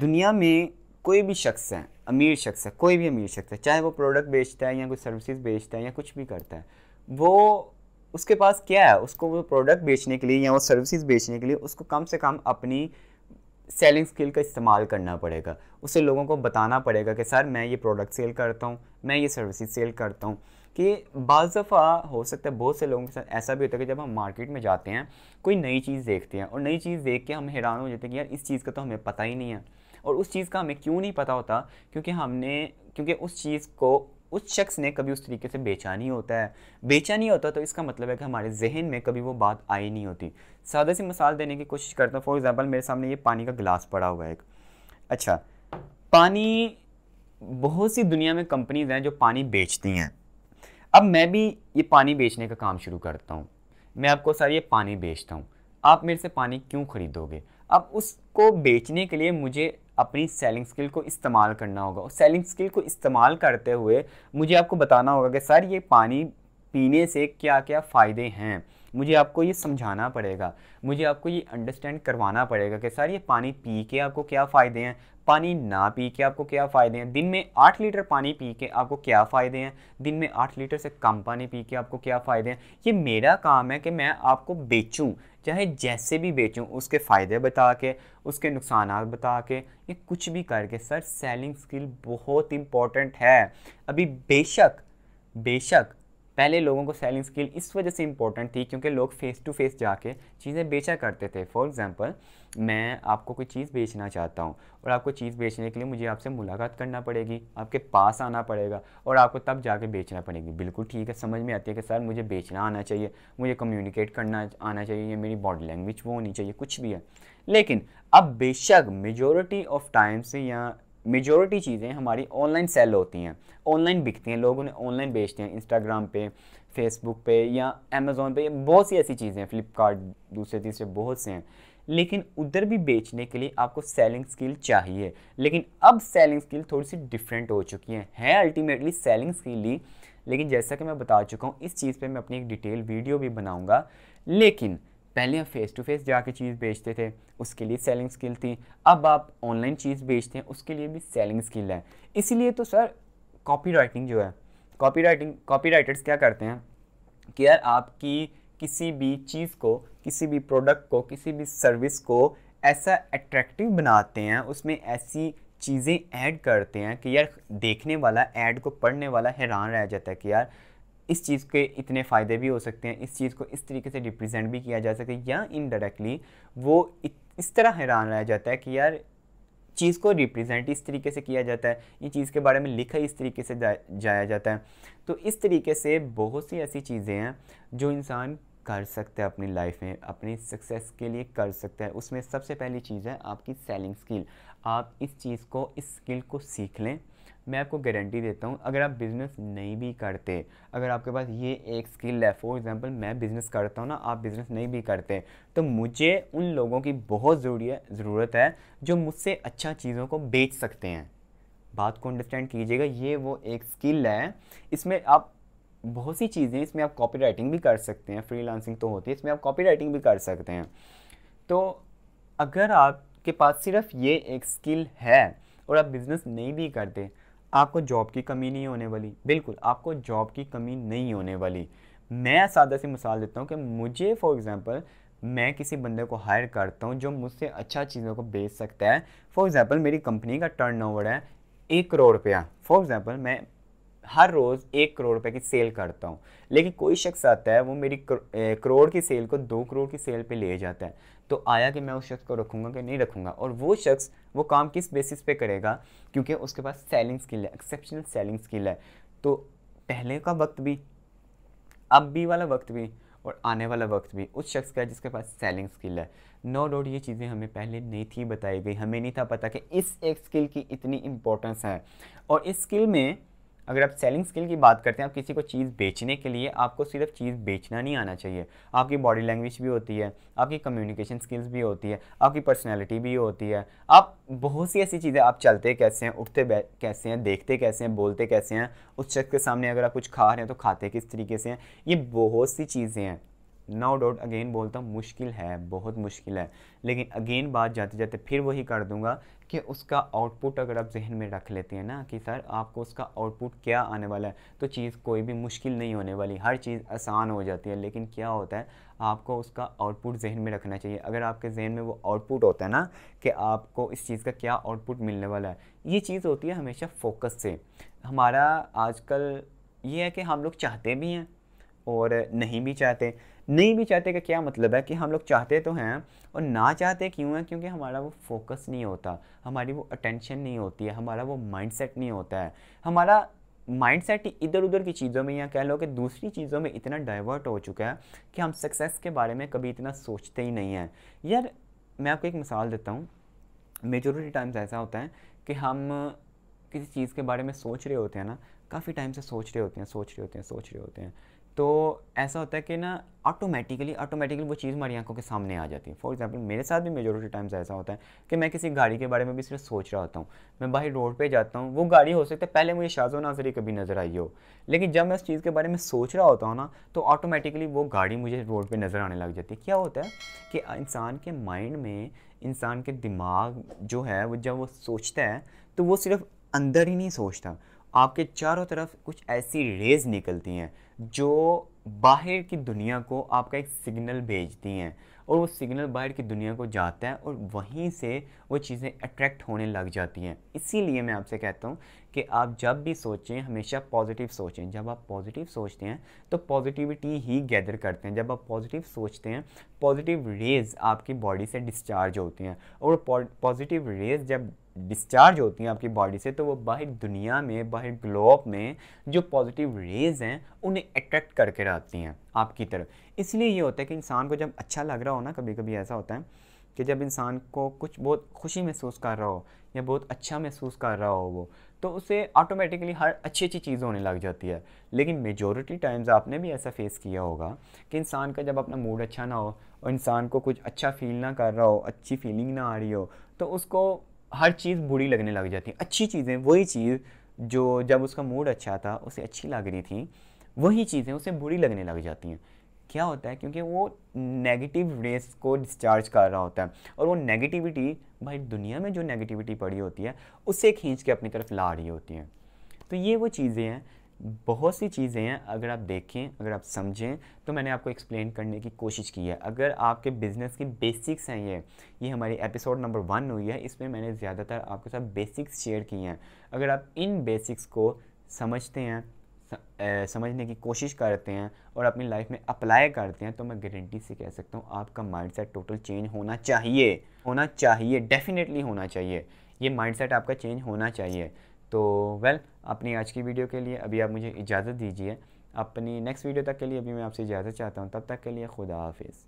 दुनिया में कोई भी शख्स है अमीर शख्स है कोई भी अमीर शख्स है चाहे वो प्रोडक्ट बेचता है या कोई सर्विसेज बेचता है या कुछ भी करता है वो उसके पास क्या है उसको वो प्रोडक्ट बेचने के लिए या वो सर्विसेज बेचने के लिए उसको कम से कम अपनी सेलिंग स्किल का इस्तेमाल करना पड़ेगा उसे लोगों को बताना पड़ेगा कि सर मैं ये प्रोडक्ट सेल करता हूँ मैं ये सर्विसेज सेल करता हूँ कि बज़ दफ़ा हो सकता है बहुत से लोगों के साथ ऐसा भी होता है कि जब हम मार्केट में जाते हैं कोई नई चीज़ देखते हैं और नई चीज़ देख के हम हैरान हो जाते हैं कि यार इस चीज़ का तो हमें पता ही नहीं है और उस चीज़ का हमें क्यों नहीं पता होता क्योंकि हमने क्योंकि उस चीज़ को उस शख्स ने कभी उस तरीके से बेचा नहीं होता है बेचा नहीं होता तो इसका मतलब है कि हमारे जहन में कभी वो बात आई नहीं होती सादा सी मिसाल देने की कोशिश करता हूँ फॉर एग्ज़ाम्पल मेरे सामने ये पानी का गिलास पड़ा हुआ है एक अच्छा पानी बहुत सी दुनिया में कंपनीज हैं जो पानी बेचती हैं अब मैं भी ये पानी बेचने का काम शुरू करता हूँ मैं आपको सर ये पानी बेचता हूँ आप मेरे से पानी क्यों ख़रीदोगे अब उसको बेचने के लिए मुझे अपनी सेलिंग स्किल को इस्तेमाल करना होगा और सेलिंग स्किल को इस्तेमाल करते हुए मुझे आपको बताना होगा कि सर ये पानी पीने से क्या क्या फ़ायदे हैं मुझे आपको ये समझाना पड़ेगा मुझे आपको ये अंडरस्टैंड करवाना पड़ेगा कि सर ये पानी पी के आपको क्या फ़ायदे हैं पानी ना पी के आपको क्या फ़ायदे हैं दिन में आठ लीटर पानी पी के आपको क्या फ़ायदे हैं दिन में आठ लीटर से कम पानी पी के आपको क्या फ़ायदे हैं ये मेरा काम है कि मैं आपको बेचूँ चाहे जैसे भी बेचूँ उसके फ़ायदे बता के उसके नुकसान बता के ये कुछ भी करके सर सेलिंग स्किल बहुत इंपॉर्टेंट है अभी बेशक बेशक पहले लोगों को सेलिंग स्किल इस वजह से इंपॉर्टेंट थी क्योंकि लोग फ़ेस टू फेस जाके चीज़ें बेचा करते थे फॉर एग्ज़ाम्पल मैं आपको कोई चीज़ बेचना चाहता हूँ और आपको चीज़ बेचने के लिए मुझे आपसे मुलाकात करना पड़ेगी आपके पास आना पड़ेगा और आपको तब जाके बेचना पड़ेगी बिल्कुल ठीक है समझ में आती है कि सर मुझे बेचना आना चाहिए मुझे कम्युनिकेट करना आना चाहिए या मेरी बॉडी लैंग्वेज वो होनी चाहिए कुछ भी है लेकिन अब बेशक मेजोरिटी ऑफ टाइम से या मेजोरिटी चीज़ें हमारी ऑनलाइन सेल होती हैं ऑनलाइन बिकती हैं लोग उन्हें ऑनलाइन बेचते हैं इंस्टाग्राम पे फेसबुक पे या अमेज़ोन पे बहुत सी ऐसी चीज़ें हैं फ्लिपकार्ट दूसरे तीसरे बहुत से हैं लेकिन उधर भी बेचने के लिए आपको सेलिंग स्किल चाहिए लेकिन अब सेलिंग स्किल थोड़ी सी डिफरेंट हो चुकी है हैं अल्टीमेटली सेलिंग स्किल ही लेकिन जैसा कि मैं बता चुका हूँ इस चीज़ पर मैं अपनी एक डिटेल वीडियो भी बनाऊँगा लेकिन पहले हम फ़ेस टू फेस जाके चीज़ बेचते थे उसके लिए सेलिंग स्किल थी अब आप ऑनलाइन चीज़ बेचते हैं उसके लिए भी सेलिंग स्किल है इसीलिए तो सर कॉपी राइटिंग जो है कॉपी राइटिंग कॉपी राइटर्स क्या करते हैं कि यार आपकी किसी भी चीज़ को किसी भी प्रोडक्ट को किसी भी सर्विस को ऐसा अट्रैक्टिव बनाते हैं उसमें ऐसी चीज़ें ऐड करते हैं कि यार देखने वाला ऐड को पढ़ने वाला हैरान रह जाता है कि यार इस चीज़ के इतने फ़ायदे भी हो सकते हैं इस चीज़ को इस तरीके से रिप्रेजेंट भी किया जा सकता है या इनडायरेक्टली वो इस तरह हैरान रह जाता है कि यार चीज़ को रिप्रेजेंट इस तरीके से किया जाता है ये चीज़ के बारे में लिखा इस तरीके से जा, जाया जाता है तो इस तरीके से बहुत सी ऐसी चीज़ें हैं जो इंसान कर सकता है अपनी लाइफ में अपनी सक्सेस के लिए कर सकता है उसमें सबसे पहली चीज़ है आपकी सेलिंग स्किल आप इस चीज़ को इस स्किल को सीख लें मैं आपको गारंटी देता हूँ अगर आप बिज़नेस नहीं भी करते अगर आपके पास ये एक स्किल है फॉर एग्जांपल मैं बिज़नेस करता हूँ ना आप बिज़नेस नहीं भी करते तो मुझे उन लोगों की बहुत ज़रूरी ज़रूरत है जो मुझसे अच्छा चीज़ों को बेच सकते हैं बात को अंडरस्टैंड कीजिएगा ये वो एक स्किल है इसमें आप बहुत सी चीज़ें इसमें आप कॉपी राइटिंग भी कर सकते हैं लांसिंग तो होती है इसमें आप कॉपी राइटिंग भी कर सकते हैं तो अगर आपके पास सिर्फ ये एक स्किल है और आप बिज़नेस नहीं भी करते आपको जॉब की कमी नहीं होने वाली बिल्कुल आपको जॉब की कमी नहीं होने वाली मैं सादा सी मिसाल देता हूँ कि मुझे फॉर एग्ज़ाम्पल मैं किसी बंदे को हायर करता हूँ जो मुझसे अच्छा चीज़ों को बेच सकता है फॉर एग्ज़ाम्पल मेरी कंपनी का ओवर है एक करोड़ रुपया फॉर एग्ज़ाम्पल मैं हर रोज़ एक करोड़ रुपये की सेल करता हूँ लेकिन कोई शख्स आता है वो मेरी करोड़ की सेल को दो करोड़ की सेल पे ले जाता है तो आया कि मैं उस शख्स को रखूँगा कि नहीं रखूँगा और वो शख्स वो काम किस बेसिस पे करेगा क्योंकि उसके पास सेलिंग स्किल है एक्सेप्शनल सेलिंग स्किल है तो पहले का वक्त भी अब भी वाला वक्त भी और आने वाला वक्त भी उस शख्स का जिसके पास सेलिंग स्किल है नो डाउट ये चीज़ें हमें पहले नहीं थी बताई गई हमें नहीं था पता कि इस एक स्किल की इतनी इम्पोर्टेंस है और इस स्किल में अगर आप सेलिंग स्किल की बात करते हैं आप किसी को चीज़ बेचने के लिए आपको सिर्फ चीज़ बेचना नहीं आना चाहिए आपकी बॉडी लैंग्वेज भी होती है आपकी कम्युनिकेशन स्किल्स भी होती है आपकी पर्सनैलिटी भी होती है आप बहुत सी ऐसी चीज़ें आप चलते कैसे हैं उठते कैसे हैं देखते कैसे हैं बोलते कैसे हैं उस शख्स के सामने अगर आप कुछ खा रहे हैं तो खाते किस तरीके से हैं ये बहुत सी चीज़ें हैं नो डाउट अगेन बोलता हूँ मुश्किल है बहुत मुश्किल है लेकिन अगेन बात जाते जाते फिर वही कर दूंगा कि उसका आउटपुट अगर आप जहन में रख लेते हैं ना कि सर आपको उसका आउटपुट क्या आने वाला है तो चीज़ कोई भी मुश्किल नहीं होने वाली हर चीज़ आसान हो जाती है लेकिन क्या होता है आपको उसका आउटपुट जहन में रखना चाहिए अगर आपके जहन में वो आउटपुट होता है ना कि आपको इस चीज़ का क्या आउटपुट मिलने वाला है ये चीज़ होती है हमेशा फोकस से हमारा आजकल ये है कि हम लोग चाहते भी हैं और नहीं भी चाहते नहीं भी चाहते का क्या मतलब है कि हम लोग चाहते तो हैं और ना चाहते क्यों है क्योंकि हमारा वो फोकस नहीं होता हमारी वो अटेंशन नहीं होती है हमारा वो माइंडसेट नहीं होता है हमारा माइंडसेट इधर उधर की चीज़ों में या कह लो कि दूसरी चीज़ों में इतना डाइवर्ट हो चुका है कि हम सक्सेस के बारे में कभी इतना सोचते ही नहीं हैं यार मैं आपको एक मिसाल देता हूँ मेजोरिटी टाइम्स ऐसा होता है कि हम किसी चीज़ के बारे में सोच रहे होते हैं ना काफ़ी टाइम से सोच रहे होते हैं सोच रहे होते हैं सोच रहे होते हैं तो ऐसा होता है कि ना ऑटोमेटिकली ऑटोमेटिकली वो चीज़ हमारी आंखों के सामने आ जाती है फॉर एग्जांपल मेरे साथ भी मेजोरिटी टाइम्स ऐसा होता है कि मैं किसी गाड़ी के बारे में भी सिर्फ सोच रहा होता हूँ मैं बाहर रोड पे जाता हूँ वो गाड़ी हो सकता है पहले मुझे शाजो नाजरी कभी नज़र आई हो लेकिन जब मैं उस चीज़ के बारे में सोच रहा होता हूँ ना तो ऑटोमेटिकली वो गाड़ी मुझे रोड पर नज़र आने लग जाती है क्या होता है कि इंसान के माइंड में इंसान के दिमाग जो है वो जब वो सोचता है तो वो सिर्फ अंदर ही नहीं सोचता आपके चारों तरफ कुछ ऐसी रेज निकलती हैं जो बाहर की दुनिया को आपका एक सिग्नल भेजती हैं और वो सिग्नल बाहर की दुनिया को जाता है और वहीं से वो चीज़ें अट्रैक्ट होने लग जाती हैं इसीलिए मैं आपसे कहता हूँ कि आप जब भी सोचें हमेशा पॉजिटिव सोचें जब आप पॉजिटिव सोचते हैं तो पॉजिटिविटी ही गैदर करते हैं जब आप पॉजिटिव सोचते हैं पॉजिटिव रेज़ आपकी बॉडी से डिस्चार्ज होती हैं और पॉजिटिव रेज़ जब डिस्चार्ज होती हैं आपकी बॉडी से तो वो बाहर दुनिया में बाहर ग्लोब में जो पॉजिटिव रेज हैं उन्हें अट्रैक्ट करके रहती हैं आपकी तरफ इसलिए ये होता है कि इंसान को जब अच्छा लग रहा हो ना कभी कभी ऐसा होता है कि जब इंसान को कुछ बहुत खुशी महसूस कर रहा हो या बहुत अच्छा महसूस कर रहा हो वो तो उसे ऑटोमेटिकली हर अच्छी अच्छी चीज़ होने लग जाती है लेकिन मेजोरिटी टाइम्स आपने भी ऐसा फेस किया होगा कि इंसान का जब अपना मूड अच्छा ना हो और इंसान को कुछ अच्छा फील ना कर रहा हो अच्छी फीलिंग ना आ रही हो तो उसको हर चीज़ बुरी लगने लग जाती है अच्छी चीज़ें वही चीज़ जो जब उसका मूड अच्छा था उसे अच्छी लग रही थी वही चीज़ें उसे बुरी लगने लग जाती हैं क्या होता है क्योंकि वो नेगेटिव रेस को डिस्चार्ज कर रहा होता है और वो नेगेटिविटी भाई दुनिया में जो नेगेटिविटी पड़ी होती है उसे खींच के अपनी तरफ ला रही होती है तो ये वो चीज़ें हैं बहुत सी चीज़ें हैं अगर आप देखें अगर आप समझें तो मैंने आपको एक्सप्लेन करने की कोशिश की है अगर आपके बिज़नेस की बेसिक्स हैं ये ये हमारी एपिसोड नंबर वन हुई है इसमें मैंने ज़्यादातर आपके साथ बेसिक्स शेयर की हैं अगर आप इन बेसिक्स को समझते हैं समझने की कोशिश करते हैं और अपनी लाइफ में अप्लाई करते हैं तो मैं गारंटी से कह सकता हूँ आपका माइंडसेट टोटल चेंज होना चाहिए होना चाहिए डेफिनेटली होना चाहिए ये माइंडसेट आपका चेंज होना चाहिए तो वेल well, अपनी आज की वीडियो के लिए अभी आप मुझे इजाज़त दीजिए अपनी नेक्स्ट वीडियो तक के लिए अभी मैं आपसे इजाज़त चाहता हूँ तब तक के लिए खुदा हाफिज़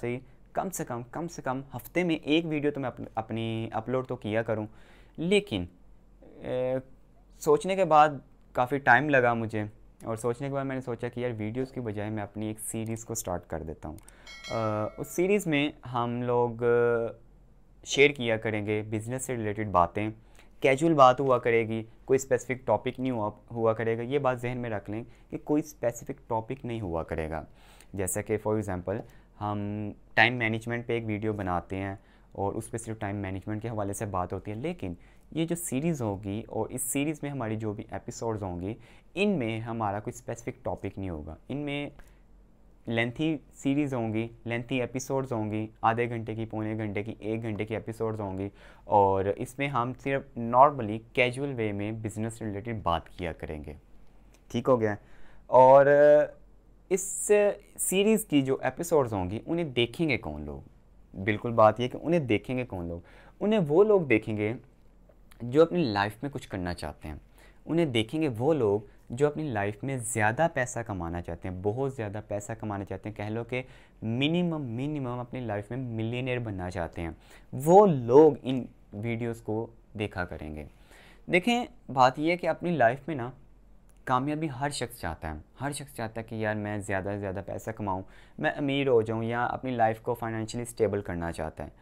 से कम से कम कम से कम हफ्ते में एक वीडियो तो मैं अप, अपनी अपलोड तो किया करूँ लेकिन ए, सोचने के बाद काफ़ी टाइम लगा मुझे और सोचने के बाद मैंने सोचा कि यार वीडियोस की बजाय मैं अपनी एक सीरीज़ को स्टार्ट कर देता हूँ उस सीरीज़ में हम लोग शेयर किया करेंगे बिज़नेस से रिलेटेड बातें कैजुअल बात हुआ करेगी कोई स्पेसिफिक टॉपिक नहीं हुआ हुआ करेगा ये बात जहन में रख लें कि कोई स्पेसिफिक टॉपिक नहीं हुआ करेगा जैसा कि फॉर एग्ज़ाम्पल हम टाइम मैनेजमेंट पे एक वीडियो बनाते हैं और उस पर सिर्फ टाइम मैनेजमेंट के हवाले से बात होती है लेकिन ये जो सीरीज़ होगी और इस सीरीज़ में हमारी जो भी एपिसोड्स होंगी इनमें हमारा कोई स्पेसिफिक टॉपिक नहीं होगा इनमें लेंथी सीरीज़ होंगी लेंथी एपिसोड्स होंगी आधे घंटे की पौने घंटे की एक घंटे की एपिसोड्स होंगी और इसमें हम सिर्फ नॉर्मली कैजुअल वे में बिज़नेस रिलेटेड बात किया करेंगे ठीक हो गया और इस सीरीज़ uh, की जो एपिसोड्स होंगी उन्हें देखेंगे कौन लोग बिल्कुल बात यह कि उन्हें देखेंगे कौन लोग उन्हें वो लोग देखेंगे जो अपनी लाइफ में कुछ करना चाहते हैं उन्हें देखेंगे वो लोग जो अपनी लाइफ में ज़्यादा पैसा कमाना चाहते हैं बहुत ज़्यादा पैसा कमाना चाहते हैं कह लो कि मिनिमम मिनिमम अपनी लाइफ में मिलीनियर बनना चाहते हैं वो लोग इन वीडियोस को देखा करेंगे देखें बात यह है कि अपनी लाइफ में ना कामयाबी हर शख्स चाहता है हर शख्स चाहता है कि यार मैं ज़्यादा से ज़्यादा पैसा कमाऊँ मैं अमीर हो जाऊँ या अपनी लाइफ को फाइनेंशियली स्टेबल करना चाहता है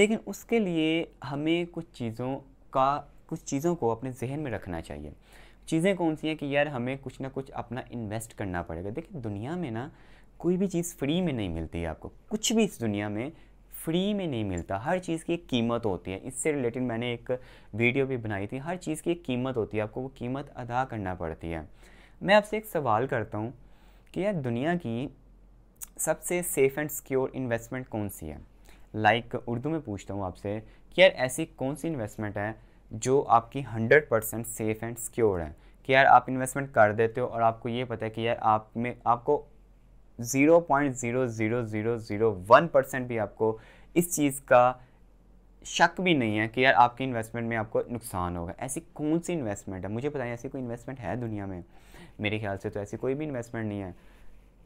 लेकिन उसके लिए हमें कुछ चीज़ों का कुछ चीज़ों को अपने जहन में रखना चाहिए चीज़ें कौन सी हैं कि यार हमें कुछ ना कुछ अपना इन्वेस्ट करना पड़ेगा देखिए दुनिया में ना कोई भी चीज़ फ्री में नहीं मिलती है आपको कुछ भी इस दुनिया में फ्री में नहीं मिलता हर चीज़ की एक कीमत होती है इससे रिलेटेड मैंने एक वीडियो भी बनाई थी हर चीज़ की एक कीमत होती है आपको वो कीमत अदा करना पड़ती है मैं आपसे एक सवाल करता हूँ कि यार दुनिया की सबसे सेफ़ एंड सिक्योर इन्वेस्टमेंट कौन सी है लाइक like, उर्दू में पूछता हूँ आपसे कि यार ऐसी कौन सी इन्वेस्टमेंट है जो आपकी hundred percent safe and secure है कि यार आप इन्वेस्टमेंट कर देते हो और आपको ये पता है कि यार आप में आपको zero zero zero zero zero point one percent भी आपको इस चीज़ का शक भी नहीं है कि यार आपकी इन्वेस्टमेंट में आपको नुकसान होगा ऐसी कौन सी इन्वेस्टमेंट है मुझे पता नहीं ऐसी कोई इन्वेस्टमेंट है दुनिया में मेरे ख्याल से तो ऐसी कोई भी इन्वेस्टमेंट नहीं है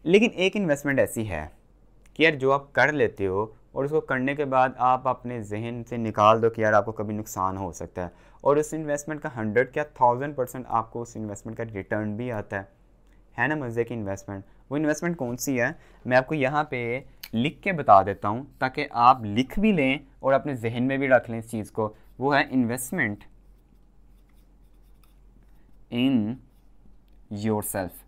लेकिन एक इन्वेस्टमेंट ऐसी है कि यार जो आप कर लेते हो और उसको करने के बाद आप अपने जहन से निकाल दो कि यार आपको कभी नुकसान हो सकता है और उस इन्वेस्टमेंट का हंड्रेड क्या थाउजेंड परसेंट आपको उस इन्वेस्टमेंट का रिटर्न भी आता है है ना मज़े की इन्वेस्टमेंट वो इन्वेस्टमेंट कौन सी है मैं आपको यहाँ पे लिख के बता देता हूँ ताकि आप लिख भी लें और अपने जहन में भी रख लें इस चीज़ को वो है इन्वेस्टमेंट इन योर सेल्फ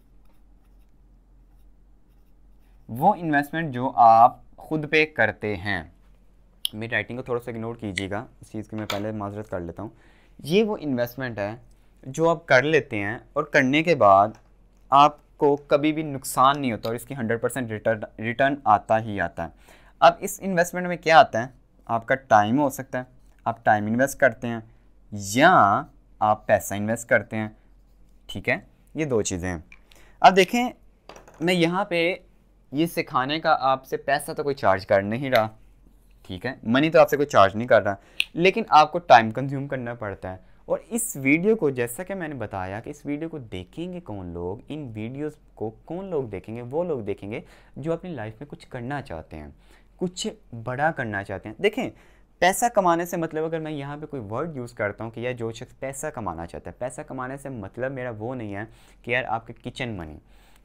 वो इन्वेस्टमेंट जो आप खुद पे करते हैं मेरी राइटिंग को थोड़ा सा इग्नोर कीजिएगा इस चीज़ की मैं पहले माजरत कर लेता हूँ ये वो इन्वेस्टमेंट है जो आप कर लेते हैं और करने के बाद आप को कभी भी नुकसान नहीं होता और इसकी हंड्रेड परसेंट रिटर्न रिटर्न आता ही आता है अब इस इन्वेस्टमेंट में क्या आता है आपका टाइम हो सकता है आप टाइम इन्वेस्ट करते हैं या आप पैसा इन्वेस्ट करते हैं ठीक है ये दो चीज़ें हैं अब देखें मैं यहाँ पे ये सिखाने का आपसे पैसा तो कोई चार्ज कर नहीं रहा ठीक है मनी तो आपसे कोई चार्ज नहीं कर रहा लेकिन आपको टाइम कंज्यूम करना पड़ता है और इस वीडियो को जैसा कि मैंने बताया कि इस वीडियो को देखेंगे कौन लोग इन वीडियोस को कौन लोग देखेंगे वो लोग देखेंगे जो अपनी लाइफ में कुछ करना चाहते हैं कुछ बड़ा करना चाहते हैं देखें पैसा कमाने से मतलब अगर मैं यहाँ पे कोई वर्ड यूज़ करता हूँ कि यार जो शख्स पैसा कमाना चाहता है पैसा कमाने से मतलब मेरा वो नहीं है कि यार आपके किचन मनी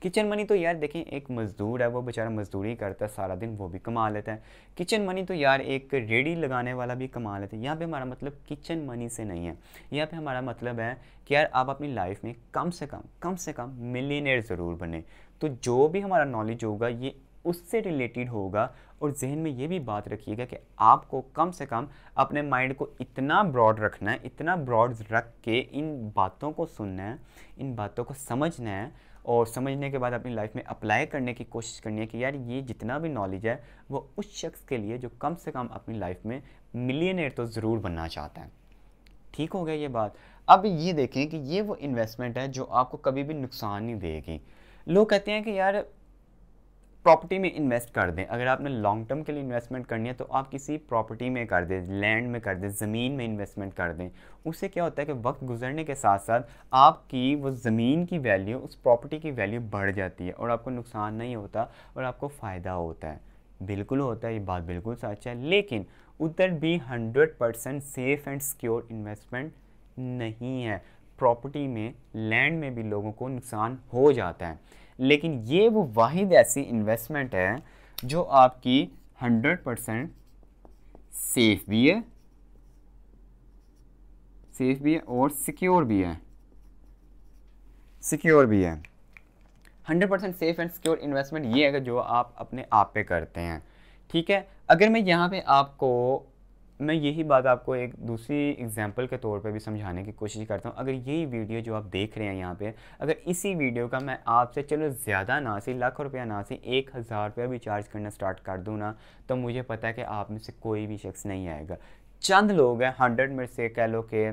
किचन मनी तो यार देखें एक मज़दूर है वो बेचारा मज़दूरी करता है सारा दिन वो भी कमा लेता है किचन मनी तो यार एक रेडी लगाने वाला भी कमा लेता है यहाँ पे हमारा मतलब किचन मनी से नहीं है यहाँ पे हमारा मतलब है कि यार आप अपनी लाइफ में कम से कम कम से कम मिलीनियर ज़रूर बने तो जो भी हमारा नॉलेज होगा ये उससे रिलेटेड होगा और जहन में ये भी बात रखिएगा कि आपको कम से कम अपने माइंड को इतना ब्रॉड रखना है इतना ब्रॉड रख के इन बातों को सुनना है इन बातों को समझना है और समझने के बाद अपनी लाइफ में अप्लाई करने की कोशिश करनी है कि यार ये जितना भी नॉलेज है वो उस शख्स के लिए जो कम से कम अपनी लाइफ में मिलियनर तो ज़रूर बनना चाहता है ठीक हो गया ये बात अब ये देखें कि ये वो इन्वेस्टमेंट है जो आपको कभी भी नुकसान नहीं देगी लोग कहते हैं कि यार प्रॉपर्टी में इन्वेस्ट कर दें अगर आपने लॉन्ग टर्म के लिए इन्वेस्टमेंट करनी है तो आप किसी प्रॉपर्टी में कर दें लैंड में कर दें ज़मीन में इन्वेस्टमेंट कर दें उससे क्या होता है कि वक्त गुजरने के साथ साथ आपकी वो ज़मीन की वैल्यू उस प्रॉपर्टी की वैल्यू बढ़ जाती है और आपको नुकसान नहीं होता और आपको फ़ायदा होता है बिल्कुल होता है ये बात बिल्कुल सच है लेकिन उधर भी hundred percent safe and secure investment नहीं है प्रॉपर्टी में लैंड में भी लोगों को नुकसान हो जाता है लेकिन ये वो वाहिद ऐसी इन्वेस्टमेंट है जो आपकी हंड्रेड परसेंट सेफ भी है सेफ भी है और सिक्योर भी है सिक्योर भी है hundred percent safe and secure investment ये है जो आप अपने आप पे करते हैं ठीक है अगर मैं यहाँ पे आपको मैं यही बात आपको एक दूसरी एग्जांपल के तौर पे भी समझाने की कोशिश करता हूँ अगर यही वीडियो जो आप देख रहे हैं यहाँ पे अगर इसी वीडियो का मैं आपसे चलो ज़्यादा ना सी लाख रुपया ना सी एक हज़ार रुपया भी चार्ज करना स्टार्ट कर दूँ ना तो मुझे पता है कि आप में से कोई भी शख्स नहीं आएगा चंद लोग हैं हंड्रेड में से कह लो कि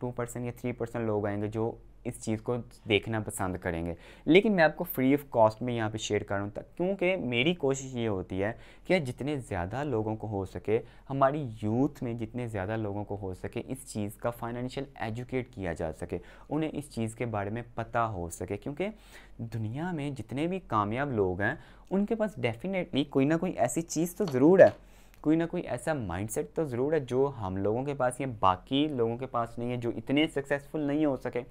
टू परसेंट या थ्री परसेंट लोग आएंगे जो इस चीज़ को देखना पसंद करेंगे लेकिन मैं आपको फ्री ऑफ कॉस्ट में यहाँ पे शेयर कर रहा क्योंकि मेरी कोशिश ये होती है कि जितने ज़्यादा लोगों को हो सके हमारी यूथ में जितने ज़्यादा लोगों को हो सके इस चीज़ का फाइनेंशियल एजुकेट किया जा सके उन्हें इस चीज़ के बारे में पता हो सके क्योंकि दुनिया में जितने भी कामयाब लोग हैं उनके पास डेफिनेटली कोई ना कोई ऐसी चीज़ तो ज़रूर है कोई ना कोई ऐसा माइंडसेट तो ज़रूर है जो हम लोगों के पास या बाकी लोगों के पास नहीं है जो इतने सक्सेसफुल नहीं हो सके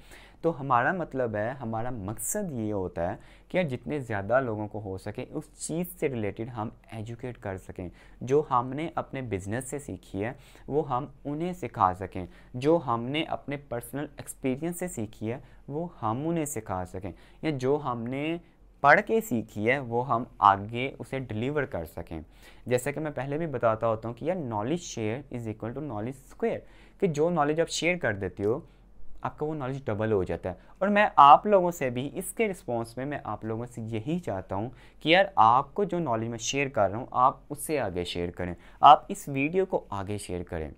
तो हमारा मतलब है हमारा मकसद ये होता है कि यार जितने ज़्यादा लोगों को हो सके उस चीज़ से रिलेटेड हम एजुकेट कर सकें जो हमने अपने बिजनेस से सीखी है वो हम उन्हें सिखा सकें जो हमने अपने पर्सनल एक्सपीरियंस से सीखी है वो हम उन्हें सिखा सकें या जो हमने पढ़ के सीखी है वो हम आगे उसे डिलीवर कर सकें जैसे कि मैं पहले भी बताता होता हूँ कि यार knowledge share is equal to knowledge square कि जो नॉलेज आप शेयर कर देते हो आपका वो नॉलेज डबल हो जाता है और मैं आप लोगों से भी इसके रिस्पॉन्स में मैं आप लोगों से यही चाहता हूँ कि यार आपको जो नॉलेज मैं शेयर कर रहा हूँ आप उससे आगे शेयर करें आप इस वीडियो को आगे शेयर करें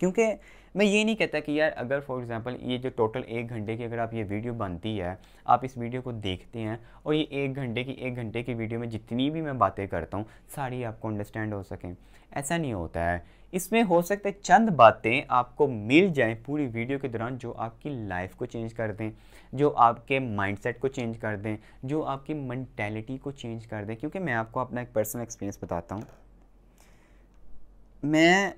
क्योंकि मैं ये नहीं कहता कि यार अगर फॉर एग्ज़ाम्पल ये जो टोटल एक घंटे की अगर आप ये वीडियो बनती है आप इस वीडियो को देखते हैं और ये एक घंटे की एक घंटे की वीडियो में जितनी भी मैं बातें करता हूँ सारी आपको अंडरस्टैंड हो सकें ऐसा नहीं होता है इसमें हो सकता है चंद बातें आपको मिल जाएं पूरी वीडियो के दौरान जो आपकी लाइफ को चेंज कर दें जो आपके माइंडसेट को चेंज कर दें जो आपकी मैंटेलिटी को चेंज कर दें क्योंकि मैं आपको अपना एक पर्सनल एक्सपीरियंस बताता हूँ मैं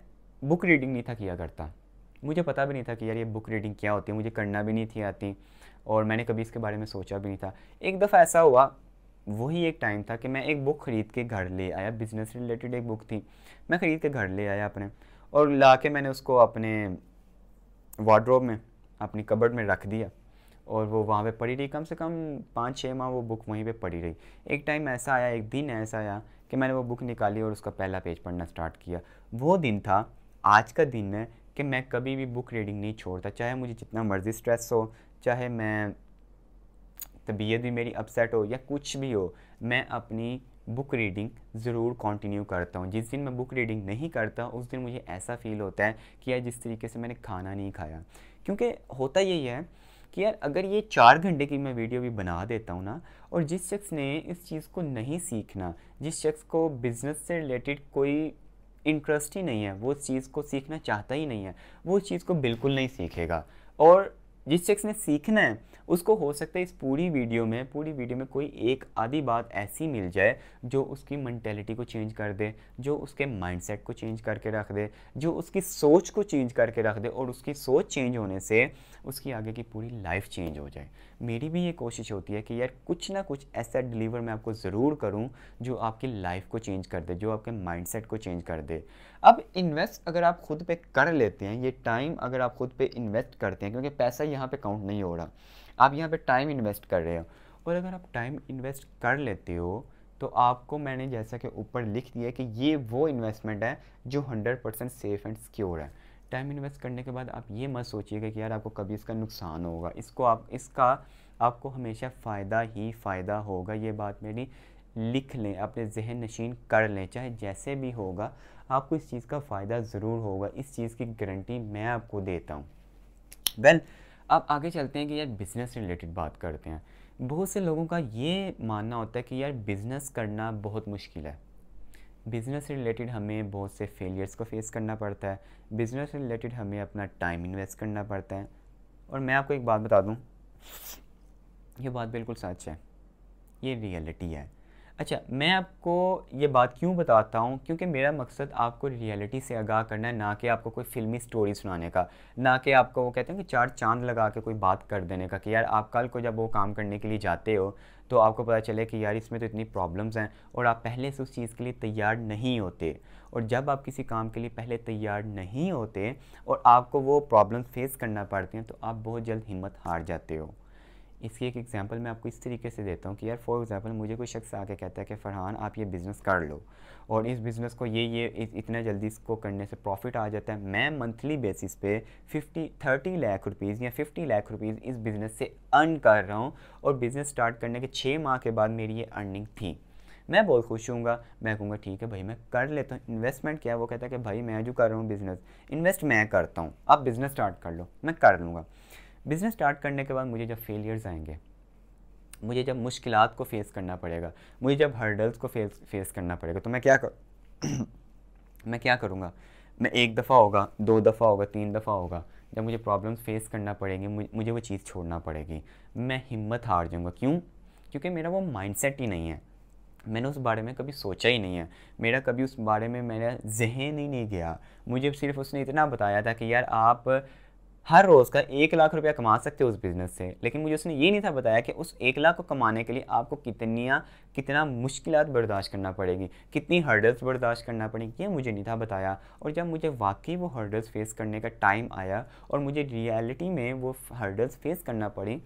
बुक रीडिंग नहीं था किया करता मुझे पता भी नहीं था कि यार ये बुक रीडिंग क्या होती है मुझे करना भी नहीं थी आती और मैंने कभी इसके बारे में सोचा भी नहीं था एक दफ़ा ऐसा हुआ वही एक टाइम था कि मैं एक बुक ख़रीद के घर ले आया बिज़नेस रिलेटेड एक बुक थी मैं ख़रीद के घर ले आया अपने और ला के मैंने उसको अपने वार्ड्रोब में अपनी कबर्ड में रख दिया और वो वहाँ पे पड़ी रही कम से कम पाँच छः माह वो बुक वहीं पे पड़ी रही एक टाइम ऐसा आया एक दिन ऐसा आया कि मैंने वो बुक निकाली और उसका पहला पेज पढ़ना स्टार्ट किया वो दिन था आज का दिन है कि मैं कभी भी बुक रीडिंग नहीं छोड़ता चाहे मुझे जितना मर्ज़ी स्ट्रेस हो चाहे मैं तबीयत भी मेरी अपसेट हो या कुछ भी हो मैं अपनी बुक रीडिंग ज़रूर कंटिन्यू करता हूँ जिस दिन मैं बुक रीडिंग नहीं करता उस दिन मुझे ऐसा फील होता है कि यार जिस तरीके से मैंने खाना नहीं खाया क्योंकि होता यही है कि यार अगर ये चार घंटे की मैं वीडियो भी बना देता हूँ ना और जिस शख्स ने इस चीज़ को नहीं सीखना जिस शख्स को बिज़नेस से रिलेटेड कोई इंटरेस्ट ही नहीं है वो चीज़ को सीखना चाहता ही नहीं है वो चीज़ को बिल्कुल नहीं सीखेगा और जिस शख्स ने सीखना है उसको हो सकता है इस पूरी वीडियो में पूरी वीडियो में कोई एक आधी बात ऐसी मिल जाए जो उसकी मैंटेलिटी को चेंज कर दे जो उसके माइंडसेट को चेंज करके रख दे जो उसकी सोच को चेंज करके रख दे और उसकी सोच चेंज होने से उसकी आगे की पूरी लाइफ चेंज हो जाए मेरी भी ये कोशिश होती है कि यार कुछ ना कुछ ऐसा डिलीवर मैं आपको ज़रूर करूँ जो आपकी लाइफ को चेंज कर दे जो आपके माइंड को चेंज कर दे अब इन्वेस्ट अगर आप खुद पर कर लेते हैं ये टाइम अगर आप खुद पर इन्वेस्ट करते हैं क्योंकि पैसा यहाँ पर काउंट नहीं हो रहा आप यहाँ पे टाइम इन्वेस्ट कर रहे हो और अगर आप टाइम इन्वेस्ट कर लेते हो तो आपको मैंने जैसा कि ऊपर लिख दिया कि ये वो इन्वेस्टमेंट है जो hundred percent safe and secure है टाइम इन्वेस्ट करने के बाद आप ये मत सोचिएगा कि यार आपको कभी इसका नुकसान होगा इसको आप इसका आपको हमेशा फ़ायदा ही फ़ायदा होगा ये बात मेरी लिख लें अपने जहन नशीन कर लें चाहे जैसे भी होगा आपको इस चीज़ का फ़ायदा ज़रूर होगा इस चीज़ की गारंटी मैं आपको देता हूँ वेल well, अब आगे चलते हैं कि यार बिज़नेस रिलेटेड बात करते हैं बहुत से लोगों का ये मानना होता है कि यार बिज़नेस करना बहुत मुश्किल है बिज़नेस रिलेटेड हमें बहुत से फेलियर्स को फेस करना पड़ता है बिज़नेस रिलेटेड हमें अपना टाइम इन्वेस्ट करना पड़ता है और मैं आपको एक बात बता दूँ ये बात बिल्कुल सच है ये रियलिटी है अच्छा मैं आपको ये बात क्यों बताता हूँ क्योंकि मेरा मकसद आपको रियलिटी से आगाह करना है ना कि आपको कोई फिल्मी स्टोरी सुनाने का ना कि आपको वो कहते हैं कि चार चांद लगा के कोई बात कर देने का कि यार आप कल को जब वो काम करने के लिए जाते हो तो आपको पता चले कि यार इसमें तो इतनी प्रॉब्लम्स हैं और आप पहले से उस चीज़ के लिए तैयार नहीं होते और जब आप किसी काम के लिए पहले तैयार नहीं होते और आपको वो प्रॉब्लम फेस करना पड़ती हैं तो आप बहुत जल्द हिम्मत हार जाते हो इसकी एक एग्जांपल मैं आपको इस तरीके से देता हूँ कि यार फॉर एग्जांपल मुझे कोई शख्स आके कहता है कि फ़रहान आप ये बिज़नेस कर लो और इस बिज़नेस को ये ये इतना जल्दी इसको करने से प्रॉफिट आ जाता है मैं मंथली बेसिस पे फिफ्टी थर्टी लाख रुपीज़ या फिफ्टी लाख रुपीज़ इस बिज़नेस से अर्न कर रहा हूँ और बिज़नेस स्टार्ट करने के छः माह के बाद मेरी ये अर्निंग थी मैं बहुत खुश हूँ मैं कहूँगा ठीक है भाई मैं कर लेता हूँ इन्वेस्टमेंट क्या है वो कहता है कि भाई मैं जो कर रहा हूँ बिज़नेस इन्वेस्ट मैं करता हूँ आप बिज़नेस स्टार्ट कर लो मैं कर लूँगा बिज़नेस स्टार्ट करने के बाद मुझे जब फेलियर्स आएंगे मुझे जब मुश्किल को फ़ेस करना पड़ेगा मुझे जब हर्डल्स को फेस फेस करना पड़ेगा तो मैं क्या कर मैं क्या करूँगा मैं एक दफ़ा होगा दो दफ़ा होगा तीन दफ़ा होगा जब मुझे प्रॉब्लम्स फेस करना पड़ेगी मुझे वो चीज़ छोड़ना पड़ेगी मैं हिम्मत हार जाऊँगा क्यों क्योंकि मेरा वो माइंडसेट ही नहीं है मैंने उस बारे में कभी सोचा ही नहीं है मेरा कभी उस बारे में मेरा जहन ही नहीं गया मुझे सिर्फ उसने इतना बताया था कि यार आप हर रोज़ का एक लाख रुपया कमा सकते हो उस बिज़नेस से लेकिन मुझे उसने ये नहीं था बताया कि उस एक लाख को कमाने के लिए आपको कितनिया कितना मुश्किल बर्दाश्त करना पड़ेगी कितनी हर्डल्स बर्दाश्त करना पड़ेगी ये मुझे नहीं था बताया और जब मुझे वाकई वो हर्डल्स फेस करने का टाइम आया और मुझे रियलिटी में वो हर्डल्स फेस करना पड़ी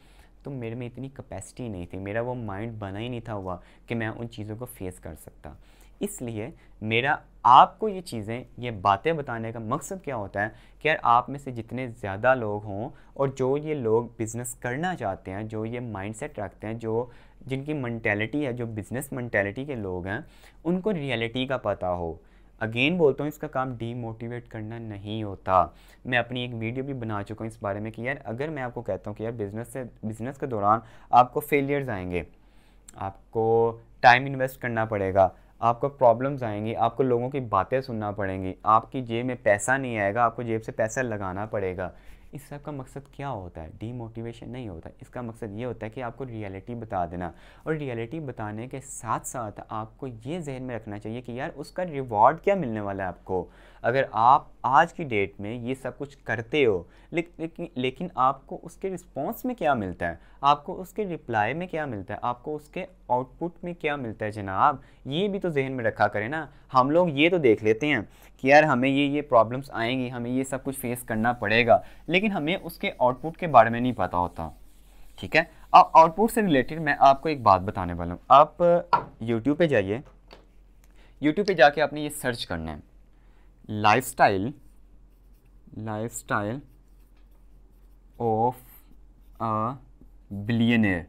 तो मेरे में इतनी कैपेसिटी नहीं थी मेरा वो माइंड बना ही नहीं था हुआ कि मैं उन चीज़ों को फेस कर सकता इसलिए मेरा आपको ये चीज़ें ये बातें बताने का मकसद क्या होता है कि यार आप में से जितने ज़्यादा लोग हों और जो ये लोग बिज़नेस करना चाहते हैं जो ये माइंडसेट रखते हैं जो जिनकी मैंटेलिटी है जो बिज़नेस मैंटेलिटी के लोग हैं उनको रियलिटी का पता हो अगेन बोलता हूँ इसका काम डीमोटिवेट करना नहीं होता मैं अपनी एक वीडियो भी बना चुका हूँ इस बारे में कि यार अगर मैं आपको कहता हूँ कि यार बिज़नेस से बिज़नेस के दौरान आपको फेलियर्स आएंगे आपको टाइम इन्वेस्ट करना पड़ेगा आपको प्रॉब्लम्स आएंगी आपको लोगों की बातें सुनना पड़ेंगी आपकी जेब में पैसा नहीं आएगा आपको जेब से पैसा लगाना पड़ेगा इस सब का मकसद क्या होता है डीमोटिवेशन नहीं होता इसका मकसद ये होता है कि आपको रियलिटी बता देना और रियलिटी बताने के साथ साथ आपको ये जहन में रखना चाहिए कि यार उसका रिवॉर्ड क्या मिलने वाला है आपको अगर आप आज की डेट में ये सब कुछ करते हो लेकिन लेकिन आपको उसके रिस्पॉन्स में क्या मिलता है आपको उसके रिप्लाई में क्या मिलता है आपको उसके आउटपुट में क्या मिलता है जनाब ये भी तो जहन में रखा करें ना हम लोग ये तो देख लेते हैं कि यार हमें ये ये प्रॉब्लम्स आएंगी हमें ये सब कुछ फेस करना पड़ेगा लेकिन हमें उसके आउटपुट के बारे में नहीं पता होता ठीक है अब आउटपुट से रिलेटेड मैं आपको एक बात बताने वाला हूँ आप यूट्यूब पर जाइए यूट्यूब पर जाके आपने ये सर्च करना है lifestyle lifestyle of a billionaire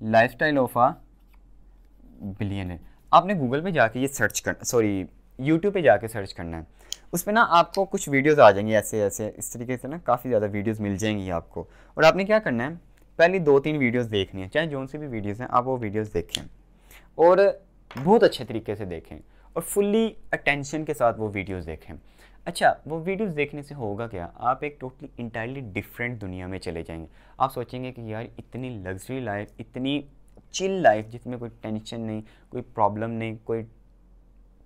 lifestyle of a billionaire आपने गूगल पे जाके ये सर्च कर सॉरी यूट्यूब पे जाके सर्च करना है उस पर ना आपको कुछ वीडियोस आ जाएंगे ऐसे ऐसे इस तरीके से ना काफ़ी ज़्यादा वीडियोस मिल जाएंगी आपको और आपने क्या करना है पहले दो तीन वीडियोस देखनी है चाहे जो सी भी वीडियोस हैं आप वो वीडियोस देखें और बहुत अच्छे तरीके से देखें और फुल्ली अटेंशन के साथ वो वीडियोस देखें अच्छा वो वीडियोस देखने से होगा क्या आप एक टोटली इंटायरली डिफरेंट दुनिया में चले जाएंगे आप सोचेंगे कि यार इतनी लग्जरी लाइफ इतनी चिल लाइफ जिसमें कोई टेंशन नहीं कोई प्रॉब्लम नहीं कोई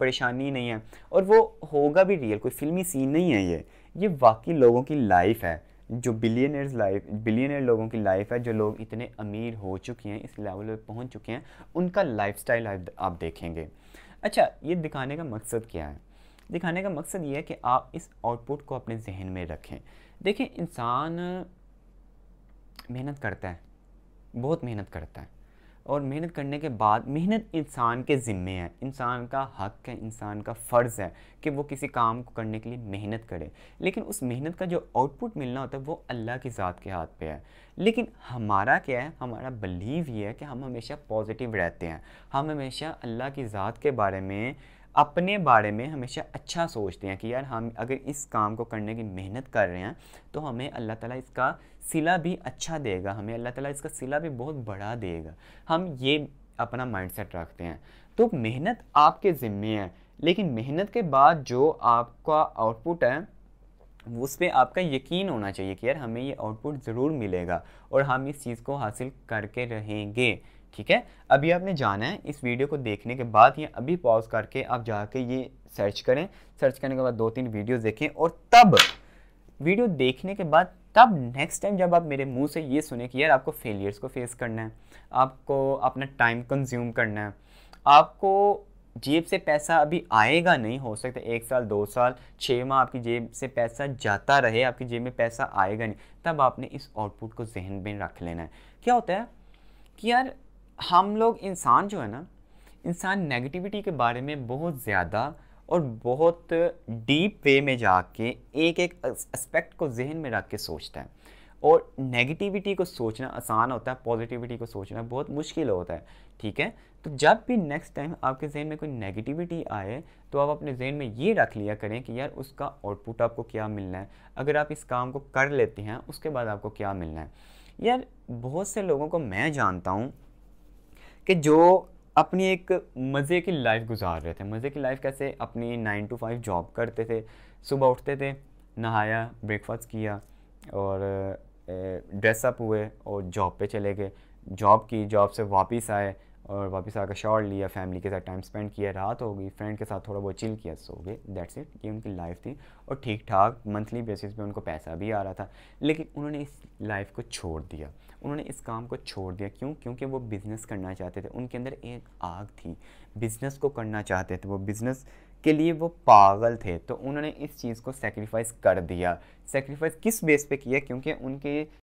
परेशानी नहीं है और वो होगा भी रियल कोई फिल्मी सीन नहीं है ये ये वाकई लोगों की लाइफ है जो बिलियनर्स लाइफ बिलियनर लोगों की लाइफ है जो लोग इतने अमीर हो चुके हैं इस लेवल पर पहुंच चुके हैं उनका लाइफस्टाइल आप देखेंगे अच्छा ये दिखाने का मकसद क्या है दिखाने का मकसद ये है कि आप इस आउटपुट को अपने जहन में रखें देखें इंसान मेहनत करता है बहुत मेहनत करता है और मेहनत करने के बाद मेहनत इंसान के ज़िम्मे है इंसान का हक है इंसान का फ़र्ज़ है कि वो किसी काम को करने के लिए मेहनत करे लेकिन उस मेहनत का जो आउटपुट मिलना होता है वो अल्लाह की ज़ात के हाथ पे है लेकिन हमारा क्या है हमारा बिलीव ये है कि हम हमेशा पॉजिटिव रहते हैं हम हमेशा अल्लाह की ज़ात के बारे में अपने बारे में हमेशा अच्छा सोचते हैं कि यार हम अगर इस काम को करने की मेहनत कर रहे हैं तो हमें अल्लाह ताला इसका सिला भी अच्छा देगा हमें अल्लाह ताला इसका सिला भी बहुत बड़ा देगा हम ये अपना माइंडसेट रखते हैं तो मेहनत आपके ज़िम्मे है लेकिन मेहनत के बाद जो आपका आउटपुट है उस पर आपका यकीन होना चाहिए कि यार हमें ये आउटपुट ज़रूर मिलेगा और हम इस चीज़ को हासिल करके रहेंगे ठीक है अभी आपने जाना है इस वीडियो को देखने के बाद या अभी पॉज करके आप जाके ये सर्च करें सर्च करने के बाद दो तीन वीडियो देखें और तब वीडियो देखने के बाद तब नेक्स्ट टाइम जब आप मेरे मुंह से ये सुने कि यार आपको फेलियर्स को फेस करना है आपको अपना टाइम कंज्यूम करना है आपको जेब से पैसा अभी आएगा नहीं हो सकता एक साल दो साल छः माह आपकी जेब से पैसा जाता रहे आपकी जेब में पैसा आएगा नहीं तब आपने इस आउटपुट को जहन में रख लेना है क्या होता है कि यार हम लोग इंसान जो है ना इंसान नेगेटिविटी के बारे में बहुत ज़्यादा और बहुत डीप वे में जाके एक एक एस्पेक्ट को जहन में रख के सोचता है और नेगेटिविटी को सोचना आसान होता है पॉजिटिविटी को सोचना बहुत मुश्किल होता है ठीक है तो जब भी नेक्स्ट टाइम आपके जहन में कोई नेगेटिविटी आए तो आप अपने जहन में ये रख लिया करें कि यार उसका आउटपुट आपको क्या मिलना है अगर आप इस काम को कर लेते हैं उसके बाद आपको क्या मिलना है यार बहुत से लोगों को मैं जानता हूँ कि जो अपनी एक मज़े की लाइफ गुजार रहे थे मज़े की लाइफ कैसे अपनी नाइन टू फाइव जॉब करते थे सुबह उठते थे नहाया ब्रेकफास्ट किया और ड्रेसअप हुए और जॉब पे चले गए जॉब की जॉब से वापस आए और वापस आकर शॉर्ट लिया फैमिली के साथ टाइम स्पेंड किया रात हो गई फ्रेंड के साथ थोड़ा बहुत चिल किया सो गए दैट्स इट ये उनकी लाइफ थी और ठीक ठाक मंथली बेसिस पे उनको पैसा भी आ रहा था लेकिन उन्होंने इस लाइफ को छोड़ दिया उन्होंने इस काम को छोड़ दिया क्यों क्योंकि वो बिज़नेस करना चाहते थे उनके अंदर एक आग थी बिज़नेस को करना चाहते थे वो बिज़नेस के लिए वो पागल थे तो उन्होंने इस चीज़ को सेक्रीफाइस कर दिया सेक्रीफाइस किस बेस पे किया क्योंकि उनके